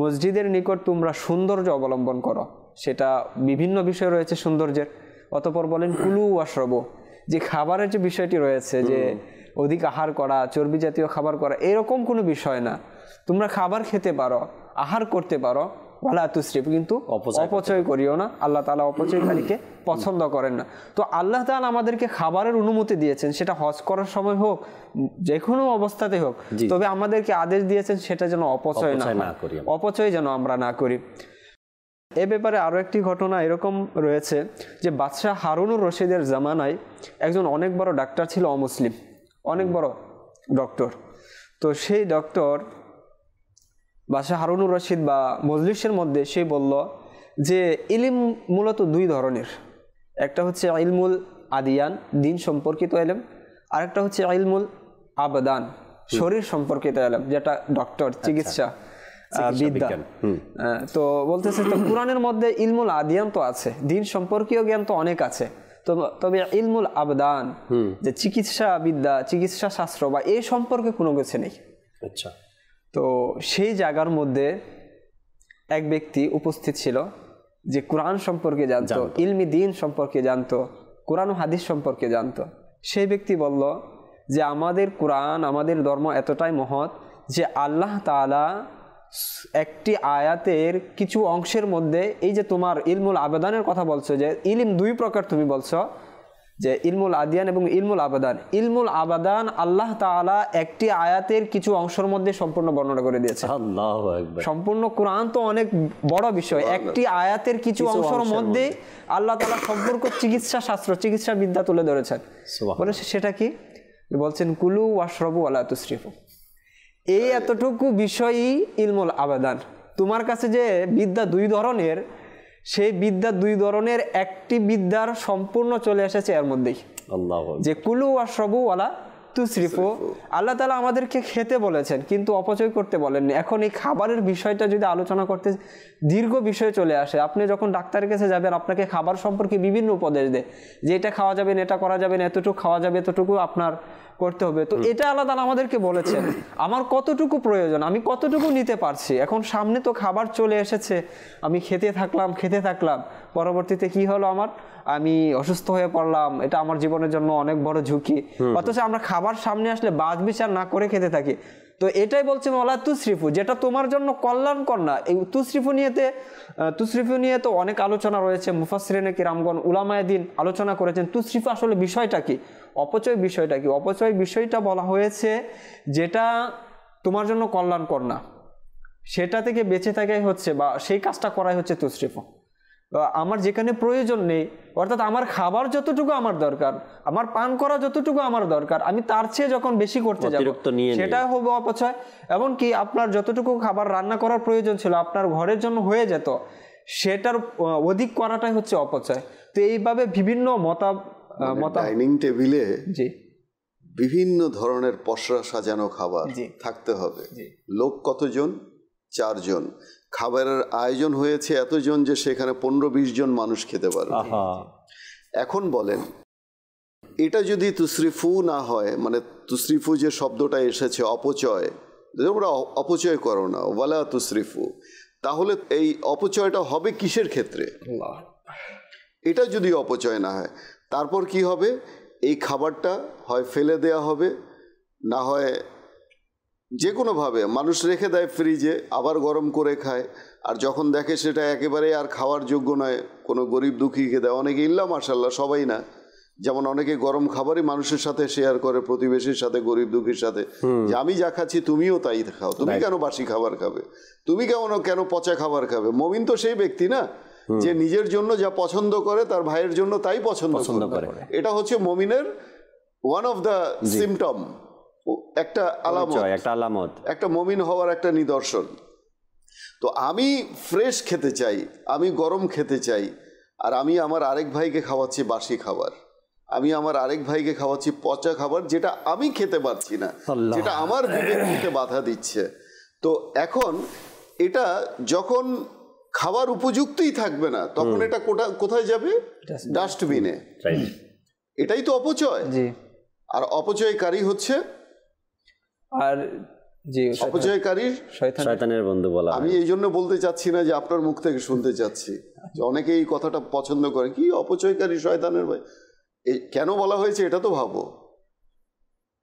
মসজিদের নিকট তোমরা সৌন্দর্য অবলম্বন করো সেটা বিভিন্ন বিষয় রয়েছে সৌন্দর্যের অতপর বলেন কুলু আশ্রব যে খাবারের যে বিষয়টি রয়েছে যে অধিক আহার করা চর্বি জাতীয় খাবার করা এরকম কোনো বিষয় না তোমরা খাবার খেতে পারো আহার করতে পারো ওয়ালা তুশ্রিফ কিন্তু অপচয় করিও না আল্লাহ তালা অপচয়কারীকে পছন্দ করেন না তো আল্লাহ তালা আমাদেরকে খাবারের অনুমতি দিয়েছেন সেটা হজ করার সময় হোক যে কোনো অবস্থাতে হোক তবে আমাদেরকে আদেশ দিয়েছেন সেটা যেন অপচয় না করি অপচয় যেন আমরা না করি এ ব্যাপারে আরও একটি ঘটনা এরকম রয়েছে যে বাদশাহ হারুনুর রশিদের জামানায় একজন অনেক বড় ডাক্তার ছিল অমুসলিম অনেক বড় ডক্টর তো সেই ডক্টর বা সে হারুনুর রশিদ বা মজলিসের মধ্যে সে বলল যে ইলিম মূলত দুই ধরনের একটা হচ্ছে ইলমুল আদিয়ান দিন সম্পর্কিত এলেম আরেকটা হচ্ছে ইলমুল আবদান শরীর সম্পর্কিত এলেম যেটা ডক্টর আচ্ছা। চিকিৎসা বিদ্যা তো বলতেছে তো কোরআনের মধ্যে ইলমুল আদিয়ান তো আছে দিন সম্পর্কীয় জ্ঞান তো অনেক আছে তো তবে ইলমুল আবদান যে চিকিৎসা বিদ্যা চিকিৎসা শাস্ত্র বা এই সম্পর্কে কোনো কিছু নেই আচ্ছা তো সেই জায়গার মধ্যে এক ব্যক্তি উপস্থিত ছিল যে কোরআন সম্পর্কে জানতো ইলমি দিন সম্পর্কে জানতো কোরআন হাদিস সম্পর্কে জানতো সেই ব্যক্তি বলল যে আমাদের কোরআন আমাদের ধর্ম এতটাই মহৎ যে আল্লাহ তালা একটি আয়াতের কিছু অংশের মধ্যে এই যে তোমার ইলমুল আবেদনের কথা বলছো যে ইলিম দুই প্রকার তুমি বলছো যে ইলমুল আদিয়ান এবং ইলমুল আবাদান ইলমুল আবাদান আল্লাহ তালা একটি আয়াতের কিছু অংশের মধ্যে সম্পূর্ণ বর্ণনা করে দিয়েছে সম্পূর্ণ কোরআন তো অনেক বড় বিষয় একটি আয়াতের কিছু অংশের মধ্যে আল্লাহ তালা সম্পর্ক চিকিৎসা শাস্ত্র চিকিৎসা বিদ্যা তুলে ধরেছেন বলে সেটা কি বলছেন কুলু ওয়াশরবু আল্লাহ তুশ্রিফু এই এতটুকু বিষয়ই ইলমুল আবাদান তোমার কাছে যে বিদ্যা দুই ধরনের সেই বিদ্যা দুই ধরনের একটি বিদ্যার সম্পূর্ণ চলে এসেছে এর মধ্যেই আল্লাহ যে কুলু সবুওয়ালা তু তুশ্রিফু আল্লাহ তালা আমাদেরকে খেতে বলেছেন কিন্তু অপচয় করতে বলেননি এখন এই খাবারের বিষয়টা যদি আলোচনা করতে দীর্ঘ বিষয়ে চলে আসে আপনি যখন ডাক্তারের কাছে যাবেন আপনাকে খাবার সম্পর্কে বিভিন্ন উপদেশ দেয় যে এটা খাওয়া যাবেন এটা করা যাবেন না এতটুকু খাওয়া যাবে এতটুকু আপনার করতে হবে তো এটা আলাদা আমাদেরকে বলেছেন আমার কতটুকু প্রয়োজন আমি কতটুকু নিতে পারছি এখন সামনে তো খাবার চলে এসেছে আমি খেতে থাকলাম খেতে থাকলাম পরবর্তীতে কি হলো আমার আমি অসুস্থ হয়ে পড়লাম এটা আমার জীবনের জন্য অনেক বড় ঝুঁকি অথচ আমরা খাবার সামনে আসলে বাজ বিচার না করে খেতে থাকি তো এটাই বলছে মলা তুশ্রিফু যেটা তোমার জন্য কল্যাণকর না এই তুসরিফু নিয়েতে তুশ্রিফু নিয়ে তো অনেক আলোচনা রয়েছে মুফাসরিনে কিরামগণ দিন আলোচনা করেছেন তুশ্রিফু আসলে বিষয়টা কি অপচয় বিষয়টা কি অপচয় বিষয়টা বলা হয়েছে যেটা তোমার জন্য কল্যাণকর না সেটা থেকে বেঁচে থাকাই হচ্ছে বা সেই কাজটা করাই হচ্ছে তুশ্রীফ আমার যেখানে প্রয়োজন নেই অর্থাৎ আমার খাবার যতটুকু আমার দরকার আমার পান করা যতটুকু আমার দরকার আমি তার চেয়ে যখন বেশি করতে যাই সেটা হবে অপচয় এমনকি আপনার যতটুকু খাবার রান্না করার প্রয়োজন ছিল আপনার ঘরের জন্য হয়ে যেত সেটার অধিক করাটাই হচ্ছে অপচয় তো এইভাবে বিভিন্ন মতা ডাইনিং টেবিলে বিভিন্ন ধরনের পসরা সাজানো খাবার থাকতে হবে লোক কতজন চারজন খাবারের আয়োজন হয়েছে এতজন যে সেখানে পনেরো বিশ জন মানুষ খেতে পারবে এখন বলেন এটা যদি তুশ্রীফু না হয় মানে তুশ্রীফু যে শব্দটা এসেছে অপচয় তোমরা অপচয় করো না ওয়ালা তুশ্রীফু তাহলে এই অপচয়টা হবে কিসের ক্ষেত্রে এটা যদি অপচয় না হয় তারপর কি হবে এই খাবারটা হয় ফেলে দেয়া হবে না হয় যে কোনোভাবে মানুষ রেখে দেয় ফ্রিজে আবার গরম করে খায় আর যখন দেখে সেটা একেবারে আর খাওয়ার যোগ্য নয় কোনো গরিব দুঃখীকে দেয় অনেকে ইল্লা মার্শাল্লাহ সবাই না যেমন অনেকে গরম খাবারই মানুষের সাথে শেয়ার করে প্রতিবেশীর সাথে গরিব দুঃখীর সাথে যে আমি যা খাচ্ছি তুমিও তাই খাও তুমি কেন বাসি খাবার খাবে তুমি কেন কেন পচা খাবার খাবে মমিন তো সেই ব্যক্তি না যে নিজের জন্য যা পছন্দ করে তার ভাইয়ের জন্য তাই পছন্দ করে এটা হচ্ছে মমিনের ওয়ান অফ দ্য সিমটম একটা আলামত একটা আলামত একটা মমিন হওয়ার একটা নিদর্শন তো আমি ফ্রেশ খেতে চাই আমি গরম খেতে চাই আর আমি আমার আরেক ভাইকে খাওয়াচ্ছি বাসি খাবার আমি আমার আরেক ভাইকে খাওয়াচ্ছি পচা খাবার যেটা আমি খেতে পারছি না যেটা আমার বিবেক বাধা দিচ্ছে তো এখন এটা যখন খাবার উপযুক্তই থাকবে না তখন এটা কোথায় যাবে ডাস্টবিনে এটাই তো অপচয় আর অপচয়কারী হচ্ছে আর জি অপচয়কারীর শয়তানের বন্ধু বলা আমি এই জন্য বলতে চাচ্ছি না যে আপনার মুখ থেকে শুনতে চাচ্ছি যে অনেকে এই কথাটা পছন্দ করে কি অপচয়কারী শয়তানের ভাই কেন বলা হয়েছে এটা তো ভাবো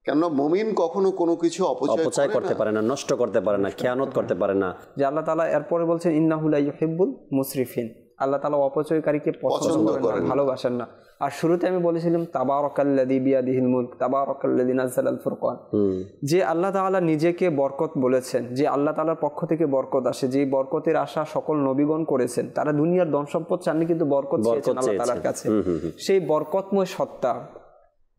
কেননা মমিন কখনো কোনো কিছু অপচয় করতে পারে না নষ্ট করতে পারে না খেয়ানত করতে পারে না যে আল্লাহ তালা এরপরে বলছেন ইন্নাহুল হেব্বুল মুসরিফিন আল্লাহ তালা অপচয়কারীকে পছন্দ করেন ভালোবাসেন না আর শুরুতে আমি বলেছিলাম তাবারকাল্লাদি বিয়াদিহিল মুল্ক তাবারকাল্লাদি নাজাল আল ফুরকান যে আল্লাহ তাআলা নিজেকে বরকত বলেছেন যে আল্লাহ তালার পক্ষ থেকে বরকত আসে যে বরকতের আশা সকল নবীগণ করেছেন তারা দুনিয়ার দন সম্পদ চাননি কিন্তু বরকত আল্লাহ তালার কাছে সেই বরকতময় সত্তা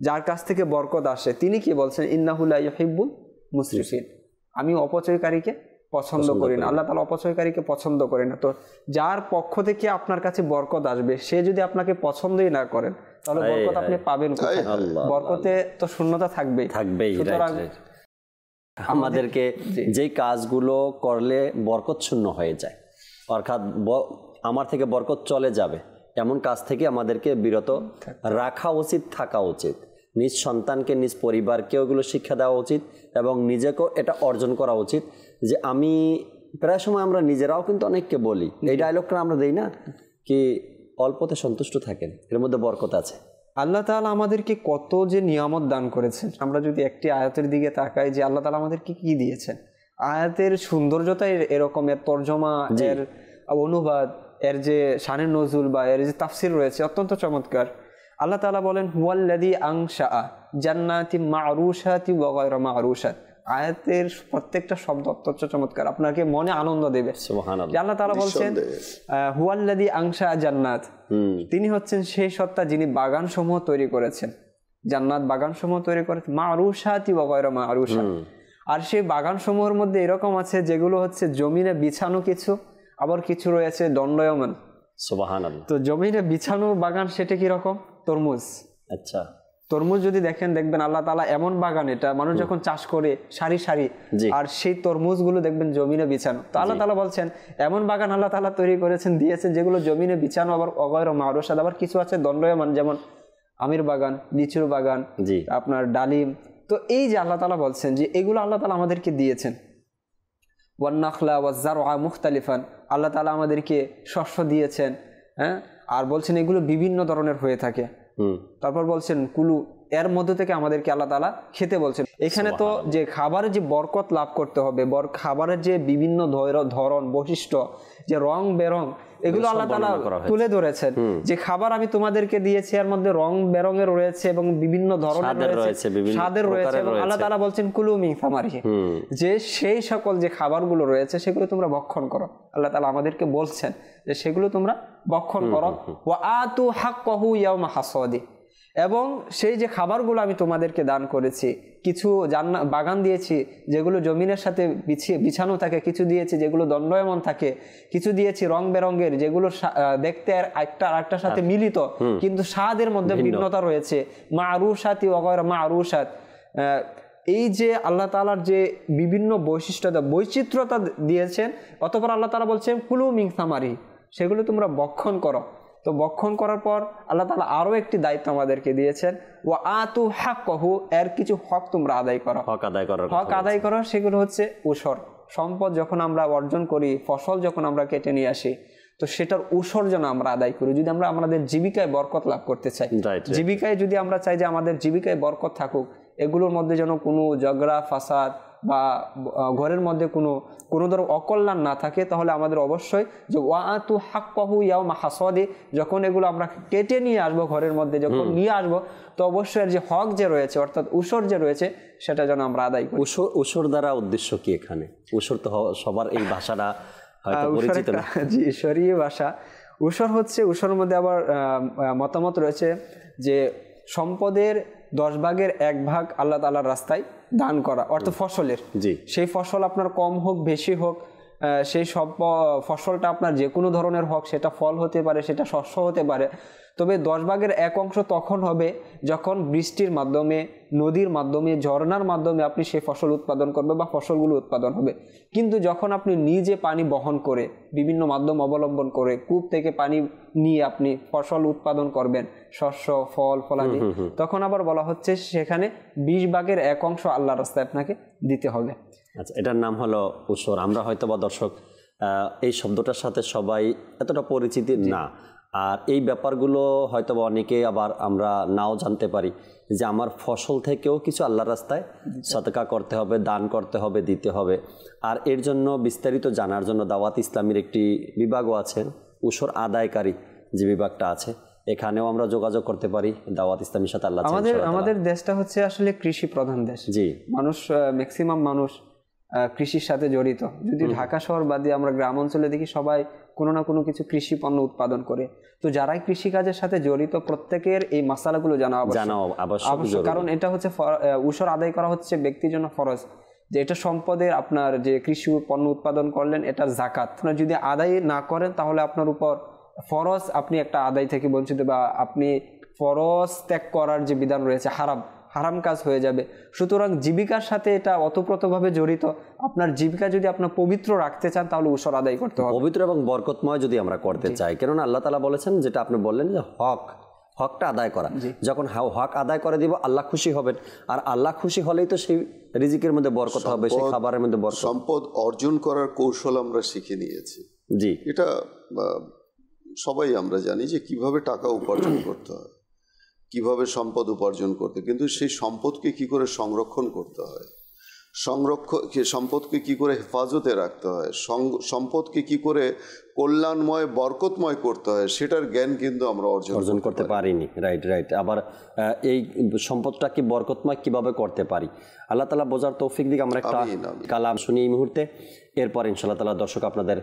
যার কাছ থেকে বরকত আসে তিনি কি বলছেন ইন্নাহুল্লাহ ইহিবুল মুসরিফিন আমি অপচয়কারীকে পছন্দ করি না আল্লাহ তালা অপচয়কারীকে পছন্দ করে না তো যার পক্ষ থেকে আপনার কাছে বরকত আসবে সে যদি আপনাকে পছন্দই না করেন তাহলে বরকত আপনি পাবেন বরকতে তো শূন্যতা থাকবেই থাকবেই আমাদেরকে যেই কাজগুলো করলে বরকত শূন্য হয়ে যায় অর্থাৎ আমার থেকে বরকত চলে যাবে এমন কাজ থেকে আমাদেরকে বিরত রাখা উচিত থাকা উচিত নিজ সন্তানকে নিজ পরিবারকে ওগুলো শিক্ষা দেওয়া উচিত এবং নিজেকেও এটা অর্জন করা উচিত যে আমি প্রায় সময় আমরা নিজেরাও কিন্তু অনেককে বলি এই ডায়লগটা আমরা দিই না কি অল্পতে সন্তুষ্ট থাকেন এর মধ্যে বরকত আছে আল্লাহ তালা আমাদেরকে কত যে নিয়ামত দান করেছেন আমরা যদি একটি আয়াতের দিকে তাকাই যে আল্লাহ তালা আমাদেরকে কি দিয়েছেন আয়াতের সৌন্দর্যতায় এরকম এর তর্জমা এর অনুবাদ এর যে শানের নজুল বা এর যে তাফসির রয়েছে অত্যন্ত চমৎকার আল্লাহ তালা বলেন হুয়াল্লাদি আংশা জান্নাতি মারুসাতি ওয়াগয়রা মারুসাত আয়াতের প্রত্যেকটা শব্দ অত্যন্ত চমৎকার আপনাকে মনে আনন্দ দেবে আল্লাহ তালা বলছেন হুয়াল্লাদি আংশা জান্নাত তিনি হচ্ছেন সেই সত্তা যিনি বাগান সমূহ তৈরি করেছেন জান্নাত বাগান সমূহ তৈরি করেছেন মা আরুসাতি ওয়াগয়রা মা আরুসা আর সেই বাগান সমূহের মধ্যে এরকম আছে যেগুলো হচ্ছে জমিনে বিছানো কিছু আবার কিছু রয়েছে দণ্ডয়মান সুবাহান তো জমিনে বিছানো বাগান সেটা রকম তরমুজ আচ্ছা তরমুজ যদি দেখেন দেখবেন আল্লাহ তালা এমন বাগান এটা মানুষ যখন চাষ করে সারি সারি আর সেই তরমুজগুলো দেখবেন জমিনে বিছানো তো আল্লাহ তালা বলছেন এমন বাগান আল্লাহ তালা তৈরি করেছেন দিয়েছেন যেগুলো জমিনে বিছানো আবার অগয়র মারসাদ আবার কিছু আছে দণ্ডয়মান যেমন আমির বাগান লিচুর বাগান আপনার ডালিম তো এই যে আল্লাহ তালা বলছেন যে এগুলো আল্লাহ তালা আমাদেরকে দিয়েছেন ওয়ান্নাখলা ওয়াজারোহা মুখতালিফান আল্লাহ তালা আমাদেরকে শস্য দিয়েছেন হ্যাঁ আর বলছেন এগুলো বিভিন্ন ধরনের হয়ে থাকে তারপর বলছেন কুলু এর মধ্যে থেকে আমাদেরকে আল্লাহ তালা খেতে বলছেন এখানে তো যে খাবারের যে বরকত লাভ করতে হবে বর খাবারের যে বিভিন্ন ধরন বৈশিষ্ট্য যে রং বেরং এগুলো মানে আল্লাহ তালা তুলে ধরেছেন যে খাবার আমি তোমাদেরকে দিয়েছি এর মধ্যে রং বেরঙের রয়েছে এবং বিভিন্ন ধরনের রয়েছে স্বাদের রয়েছে আল্লাহ তালা বলছেন কুলুমি ফামারি যে সেই সকল যে খাবারগুলো রয়েছে সেগুলো তোমরা ভক্ষণ করো আল্লাহ তালা আমাদেরকে বলছেন যে সেগুলো তোমরা ভক্ষণ করো ও আতু হাক কহু ইয়াউমা হাসদি এবং সেই যে খাবারগুলো আমি তোমাদেরকে দান করেছি কিছু জান্না বাগান দিয়েছি যেগুলো জমিনের সাথে বিছিয়ে বিছানো থাকে কিছু দিয়েছি যেগুলো দণ্ডয়মন থাকে কিছু দিয়েছি রং বেরঙ্গের যেগুলো দেখতে আর একটা আরেকটার সাথে আচ্ছা। মিলিত কিন্তু স্বাদের মধ্যে ভিন্নতা রয়েছে মা আরুসাতি অগর মা আরুসাত এই যে আল্লাহ তালার যে বিভিন্ন বৈশিষ্ট্যতা বৈচিত্র্যতা দিয়েছেন অতপর আল্লাহ তালা বলছেন কুলু মিংসামারি সেগুলো তোমরা বক্ষণ করো তো বক্ষণ করার পর আল্লাহ তালা আরও একটি দায়িত্ব আমাদেরকে দিয়েছেন ও আতু হাক কহু এর কিছু হক তোমরা আদায় করো হক আদায় করো হক আদায় করো সেগুলো হচ্ছে উসর সম্পদ যখন আমরা অর্জন করি ফসল যখন আমরা কেটে নিয়ে আসি তো সেটার উসর যেন আমরা আদায় করি যদি আমরা আমাদের জীবিকায় বরকত লাভ করতে চাই জীবিকায় যদি আমরা চাই যে আমাদের জীবিকায় বরকত থাকুক এগুলোর মধ্যে যেন কোনো ঝগড়া ফাসাদ বা ঘরের মধ্যে কোনো কোনো ধরো অকল্যাণ না থাকে তাহলে আমাদের অবশ্যই যে ওয়া তু হাক্কাহু ইয়াও মাহাসদে যখন এগুলো আমরা কেটে নিয়ে আসবো ঘরের মধ্যে যখন নিয়ে আসবো তো অবশ্যই যে হক যে রয়েছে অর্থাৎ উসর যে রয়েছে সেটা যেন আমরা আদায় করি উসর উসর দ্বারা উদ্দেশ্য কি এখানে উসর তো সবার এই ভাষাটা জি শরীয় ভাষা উসর হচ্ছে উসর মধ্যে আবার মতামত রয়েছে যে সম্পদের দশ ভাগের এক ভাগ আল্লাহ তালার রাস্তায় দান করা অর্থাৎ ফসলের জি সেই ফসল আপনার কম হোক বেশি হোক সেই সব ফসলটা আপনার যে কোনো ধরনের হোক সেটা ফল হতে পারে সেটা শস্য হতে পারে তবে দশ ভাগের এক অংশ তখন হবে যখন বৃষ্টির মাধ্যমে নদীর মাধ্যমে ঝর্নার মাধ্যমে আপনি সে ফসল উৎপাদন করবে বা ফসলগুলো উৎপাদন হবে কিন্তু যখন আপনি নিজে পানি বহন করে বিভিন্ন মাধ্যম অবলম্বন করে কূপ থেকে পানি নিয়ে আপনি ফসল উৎপাদন করবেন শস্য ফল ফলাদি তখন আবার বলা হচ্ছে সেখানে বিশ ভাগের এক অংশ আল্লাহ রাস্তায় আপনাকে দিতে হবে আচ্ছা এটার নাম হলো উৎসর আমরা হয়তো বা দর্শক এই শব্দটার সাথে সবাই এতটা পরিচিতি না আর এই ব্যাপারগুলো হয়তো বা অনেকে আবার আমরা নাও জানতে পারি যে আমার ফসল থেকেও কিছু আল্লাহর রাস্তায় সতকা করতে হবে দান করতে হবে দিতে হবে আর এর জন্য বিস্তারিত জানার জন্য দাওয়াত ইসলামীর একটি বিভাগও আছে উসর আদায়কারী যে বিভাগটা আছে এখানেও আমরা যোগাযোগ করতে পারি দাওয়াত ইসলামের সাথে আল্লাহ আমাদের আমাদের দেশটা হচ্ছে আসলে কৃষি প্রধান দেশ জি মানুষ ম্যাক্সিমাম মানুষ কৃষির সাথে জড়িত যদি ঢাকা শহর দিয়ে আমরা গ্রাম অঞ্চলে দেখি সবাই কোনো না কোনো কিছু কৃষি পণ্য উৎপাদন করে তো যারাই কৃষিকাজের সাথে জড়িত প্রত্যেকের এই মশালাগুলো জানা আবশ্যক কারণ এটা হচ্ছে ঊষর আদায় করা হচ্ছে ব্যক্তির জন্য ফরজ যে এটা সম্পদের আপনার যে কৃষি পণ্য উৎপাদন করলেন এটা জাকাত আপনার যদি আদায় না করেন তাহলে আপনার উপর ফরজ আপনি একটা আদায় থেকে বঞ্চিত বা আপনি ফরজ ত্যাগ করার যে বিধান রয়েছে হারাম হারাম কাজ হয়ে যাবে সুতরাং জীবিকার সাথে এটা অতপ্রতভাবে জড়িত আপনার জীবিকা যদি আপনার পবিত্র রাখতে চান তাহলে উসর আদায় করতে হবে পবিত্র এবং বরকতময় যদি আমরা করতে চাই কেননা আল্লাহ তালা বলেছেন যেটা আপনি বললেন যে হক হকটা আদায় করা যখন হক আদায় করে দিব আল্লাহ খুশি হবেন আর আল্লাহ খুশি হলেই তো সেই রিজিকের মধ্যে বরকত হবে সেই খাবারের মধ্যে বরকত সম্পদ অর্জন করার কৌশল আমরা শিখে নিয়েছি জি এটা সবাই আমরা জানি যে কিভাবে টাকা উপার্জন করতে হয় কিভাবে সম্পদ উপার্জন করতে কিন্তু সেই সম্পদকে কি করে সংরক্ষণ করতে হয় সংরক্ষণ সম্পদকে কি করে হেফাজতে রাখতে হয় সম্পদকে কি করে কল্যাণময় বরকতময় করতে হয় সেটার জ্ঞান কিন্তু আমরা অর্জন অর্জন করতে পারিনি রাইট রাইট আবার এই সম্পদটাকে বরকতময় কিভাবে করতে পারি আল্লাহ তালা বোঝার তৌফিক দিকে আমরা একটা কালাম শুনি এই মুহূর্তে এরপর ইনশাল্লাহ তালা দর্শক আপনাদের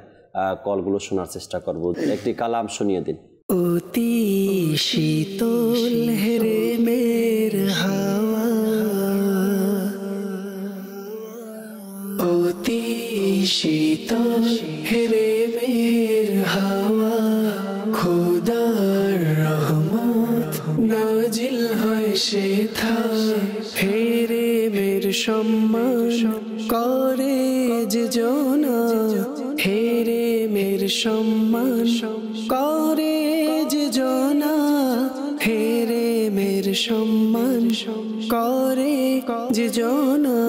কলগুলো শোনার চেষ্টা করব একটি কালাম শুনিয়ে দিন অতি শীতল হেরে মের হাওয়া অতি শীতল হেরে মের হাওয়া খোদার রহমত নাজিল হয় সে থা হেরে মের সম্মান করে যে জোনা হেরে মের সম্মান সম্মান করে যে জনা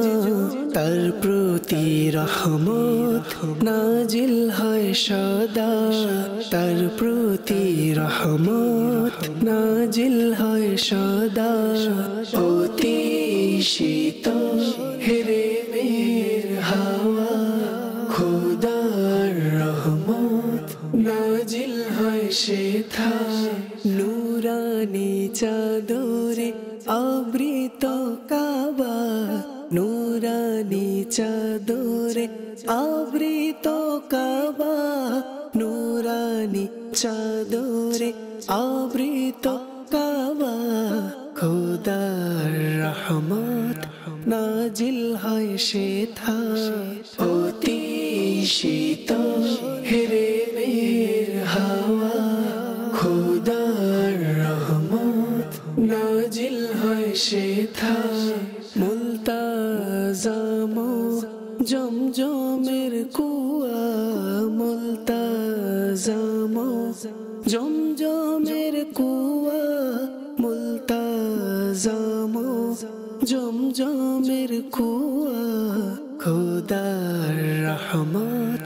তার প্রতি রহমত নাজিল হয় সদা তার প্রতি রহমত নাজিল হয় সদা অতি শীত হেরে মের হাওয়া খোদার রহমত নাজিল হয় সে থা নুরানি চাদর চাদরে আবৃত কাবা নুরানি চাদরে আবৃত কাবা খোদার রহমত নাজিল হয় সে থা অতি শীত হেরে মের হাওয়া খোদার রহমত নাজিল হয় সে থা জমজমের কুয়া মুলতাজাম জমজমের কুয়া মুলতাজাম জমজমের কুয়া খোদার রহমত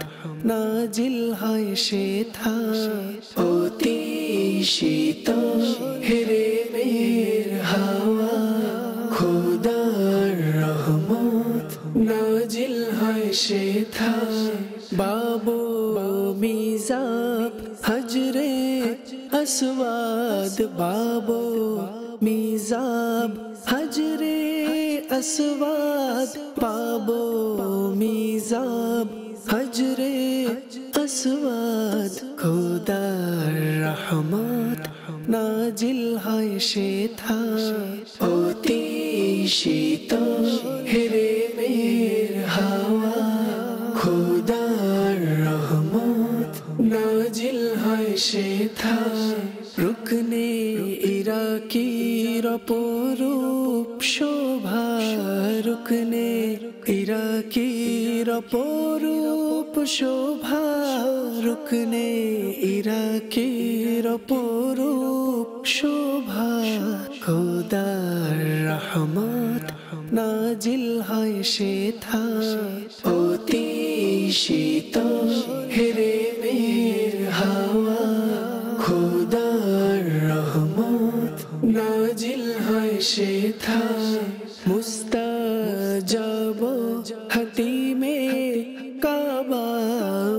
নাজিল হয় সে থা অতি শীত হেরে মের হাওয়া খোদার রহমত নাজিল पेशे था बाबो मीजाब हजरे असवाद बाबो मीजाब हजरे असवाद बाबो मीजाब हजरे असवाद खुदा रहमत নাজিল হয় সে থা অতি শীত হেরে মের হাওয়া খোদার রহমত নাজিল হয় সে থা রুকনে ইরাকির অপরূপ শোভা রুকনে ইরাকির অপরূপ শোভা রুকনে ইরাকির অপরূপ শোভা খোদার রহমত নাজিল হয় সে থা অতি শীত হেরে মের হাওয়া খোদার রহমত নাজিল হয় সে থা মুস্তা যাব হাতিমে কাবা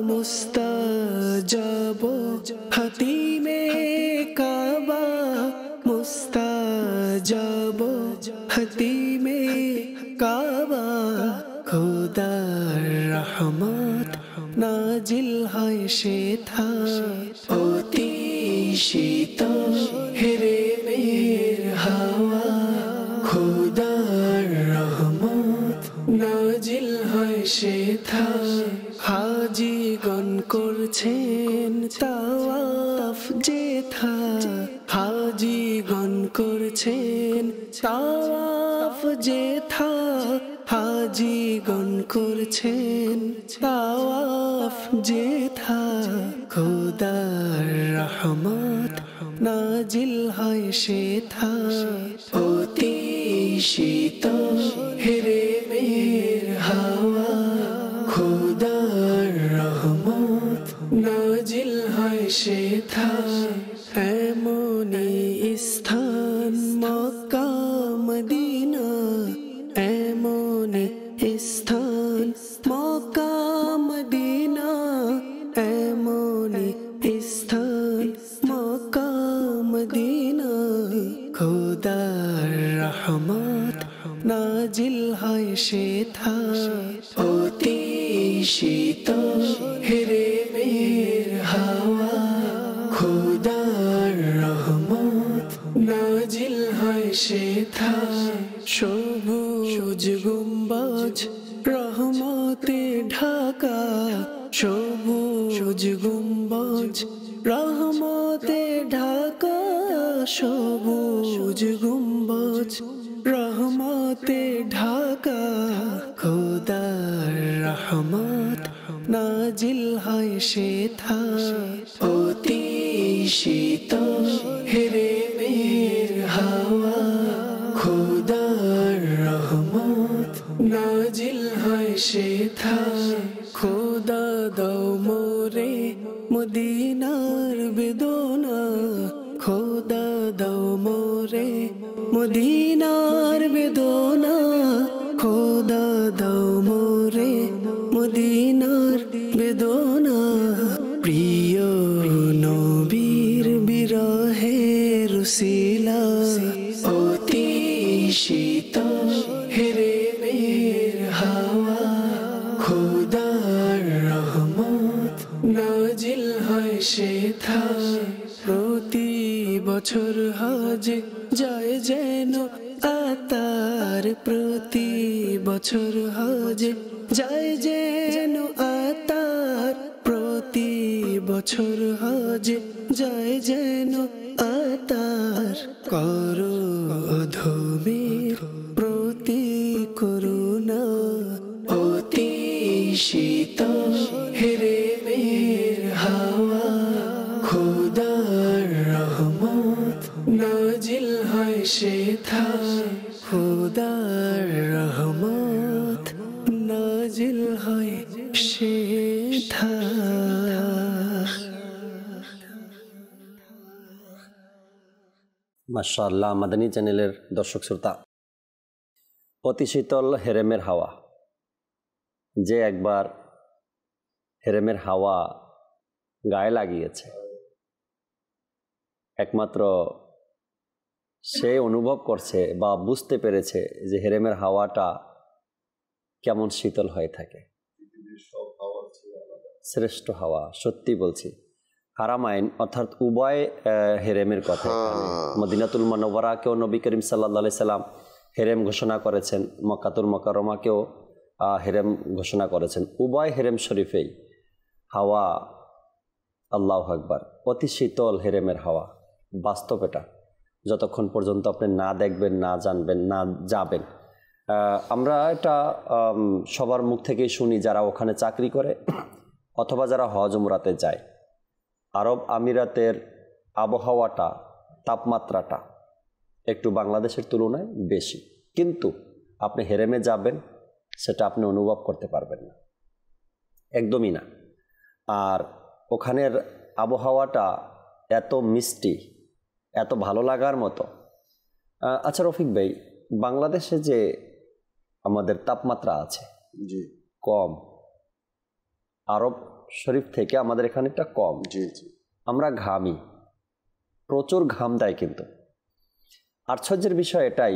মুস্তা যাব হাতিমে কাবা মুস্তা যাব হাতিমে কাবা খোদার রহমত নাজিল হয় সে থা এসে হাজিগণ করছেন তাওয়াফ জেথা হাজিগণ করছেন তাওয়াফ জেথা হাজিগণ করছেন তাওয়াফ জেথা খোদার রহমত নাজিল হয় সেথা অতি শীত হেরে মেয়ে নাজিল হয় সে থা এমনি স্থান মক্কা মদিনা এমনি স্থান মক্কা দিনা এমনি স্থান মক্কা মদিনা খোদার রহমত নাজিল হয় সে থা অতি শীতল হেরে মের হাওয়া খোদার রহমত নাজিল হয় সে থা সবুজ গুম্বাজ রহমতে ঢাকা সবুজ গুম্বাজ রহমতে ঢাকা সবুজ গুম্বাজ রহমতে ঢাকা খোদার রহমত নাজিল হয় সে থা অতি শীত হেরে মের হাওয়া খোদার রহমত নাজিল হয় সে থা খোদা দৌ মোরে মদিনার বেদনা খোদা দৌ মোরে মদিনার বেদনা মাশাল্লাহ মাদানী চ্যানেলের দর্শক শ্রোতা অতি শীতল হেরেমের হাওয়া যে একবার হেরেমের হাওয়া গায়ে লাগিয়েছে একমাত্র সে অনুভব করছে বা বুঝতে পেরেছে যে হেরেমের হাওয়াটা কেমন শীতল হয়ে থাকে শ্রেষ্ঠ হাওয়া সত্যি বলছি হারামাইন অর্থাৎ উভয় হেরেমের কথা হ্যাঁ। মদিনাতুল মনোবরাকেও নবী করিম সাল্লা সাল্লাম হেরেম ঘোষণা করেছেন মক্কাতুল মকারমাকেও হেরেম ঘোষণা করেছেন উভয় হেরেম শরীফেই হাওয়া আল্লাহ আকবার অতি শীতল হেরেমের হাওয়া বাস্তব এটা যতক্ষণ পর্যন্ত আপনি না দেখবেন না জানবেন না যাবেন আমরা এটা সবার মুখ থেকেই শুনি যারা ওখানে চাকরি করে অথবা যারা হজ উমরাতে যায় আরব আমিরাতের আবহাওয়াটা তাপমাত্রাটা একটু বাংলাদেশের তুলনায় বেশি কিন্তু আপনি হেরেমে যাবেন সেটা আপনি অনুভব করতে পারবেন না একদমই না আর ওখানের আবহাওয়াটা এত মিষ্টি এত ভালো লাগার মতো আচ্ছা রফিক ভাই বাংলাদেশে যে আমাদের তাপমাত্রা আছে জি কম আরব শরীফ থেকে আমাদের এখানে একটা কম জি জি আমরা ঘামি প্রচুর ঘাম দেয় কিন্তু আশ্চর্যের বিষয় এটাই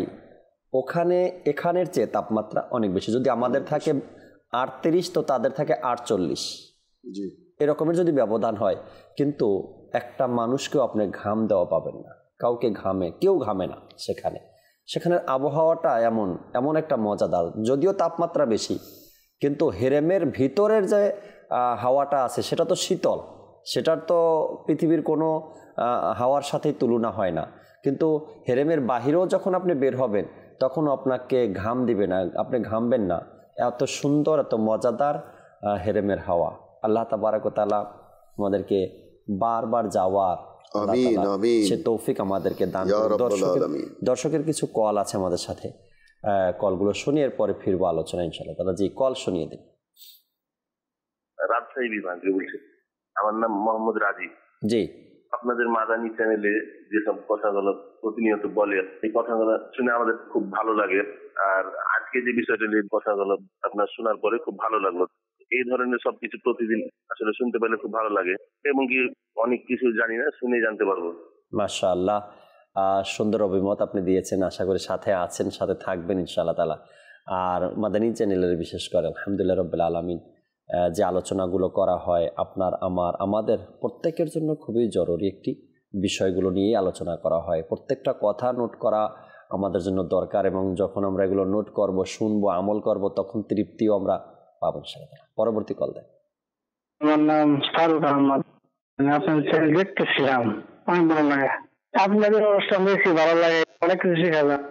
ওখানে এখানের চেয়ে তাপমাত্রা অনেক বেশি যদি আমাদের থাকে আটত্রিশ তো তাদের থাকে আটচল্লিশ জি এরকমের যদি ব্যবধান হয় কিন্তু একটা মানুষকেও আপনি ঘাম দেওয়া পাবেন না কাউকে ঘামে কেউ ঘামে না সেখানে সেখানের আবহাওয়াটা এমন এমন একটা মজাদার যদিও তাপমাত্রা বেশি কিন্তু হেরেমের ভিতরের যে হাওয়াটা আছে সেটা তো শীতল সেটার তো পৃথিবীর কোনো হাওয়ার সাথে তুলনা হয় না কিন্তু হেরেমের বাহিরেও যখন আপনি বের হবেন তখন আপনাকে ঘাম দিবে না আপনি ঘামবেন না এত সুন্দর এত মজাদার হেরেমের হাওয়া আল্লাহ তাবারকতালা আমাদেরকে বারবার যাওয়ার সে তৌফিক আমাদেরকে দান দর্শকের কিছু কল আছে আমাদের সাথে কলগুলো শুনিয়ে পরে ফিরবো আলোচনা ইনশাল্লাহ তারা জি কল শুনিয়ে দিন রাজশাহী বিভাগ বলছি আমার নাম মোহাম্মদ রাজীব জি আপনাদের মাদানি চ্যানেলে যেসব কথাগুলো প্রতিনিয়ত বলে এই কথাগুলো শুনে আমাদের খুব ভালো লাগে আর আজকে যে বিষয়টা নিয়ে কথাগুলো আপনার শোনার পরে খুব ভালো লাগলো এই ধরনের সবকিছু প্রতিদিন আসলে শুনতে পেলে খুব ভালো লাগে এবং কি অনেক কিছু জানি না শুনে জানতে পারবো মাশা আল্লাহ সুন্দর অভিমত আপনি দিয়েছেন আশা করি সাথে আছেন সাথে থাকবেন ইনশাআল্লাহ তালা আর মাদানী চ্যানেলের বিশেষ করে আলহামদুলিল্লাহ রব্বুল আলমিন যে আলোচনাগুলো করা হয় আপনার আমার আমাদের প্রত্যেকের জন্য খুবই জরুরি একটি বিষয়গুলো নিয়ে আলোচনা করা হয় প্রত্যেকটা কথা নোট করা আমাদের জন্য দরকার এবং যখন আমরা এগুলো নোট করব শুনব আমল করব তখন তৃপ্তিও আমরা পাবো পরবর্তী কল দেয় আমার নাম ফারুক আহমদ আমি আপনার চ্যানেল দেখতেছিলাম অনেক ভালো লাগে আপনাদের অনুষ্ঠান দেখি ভালো লাগে অনেক কিছু শেখালাম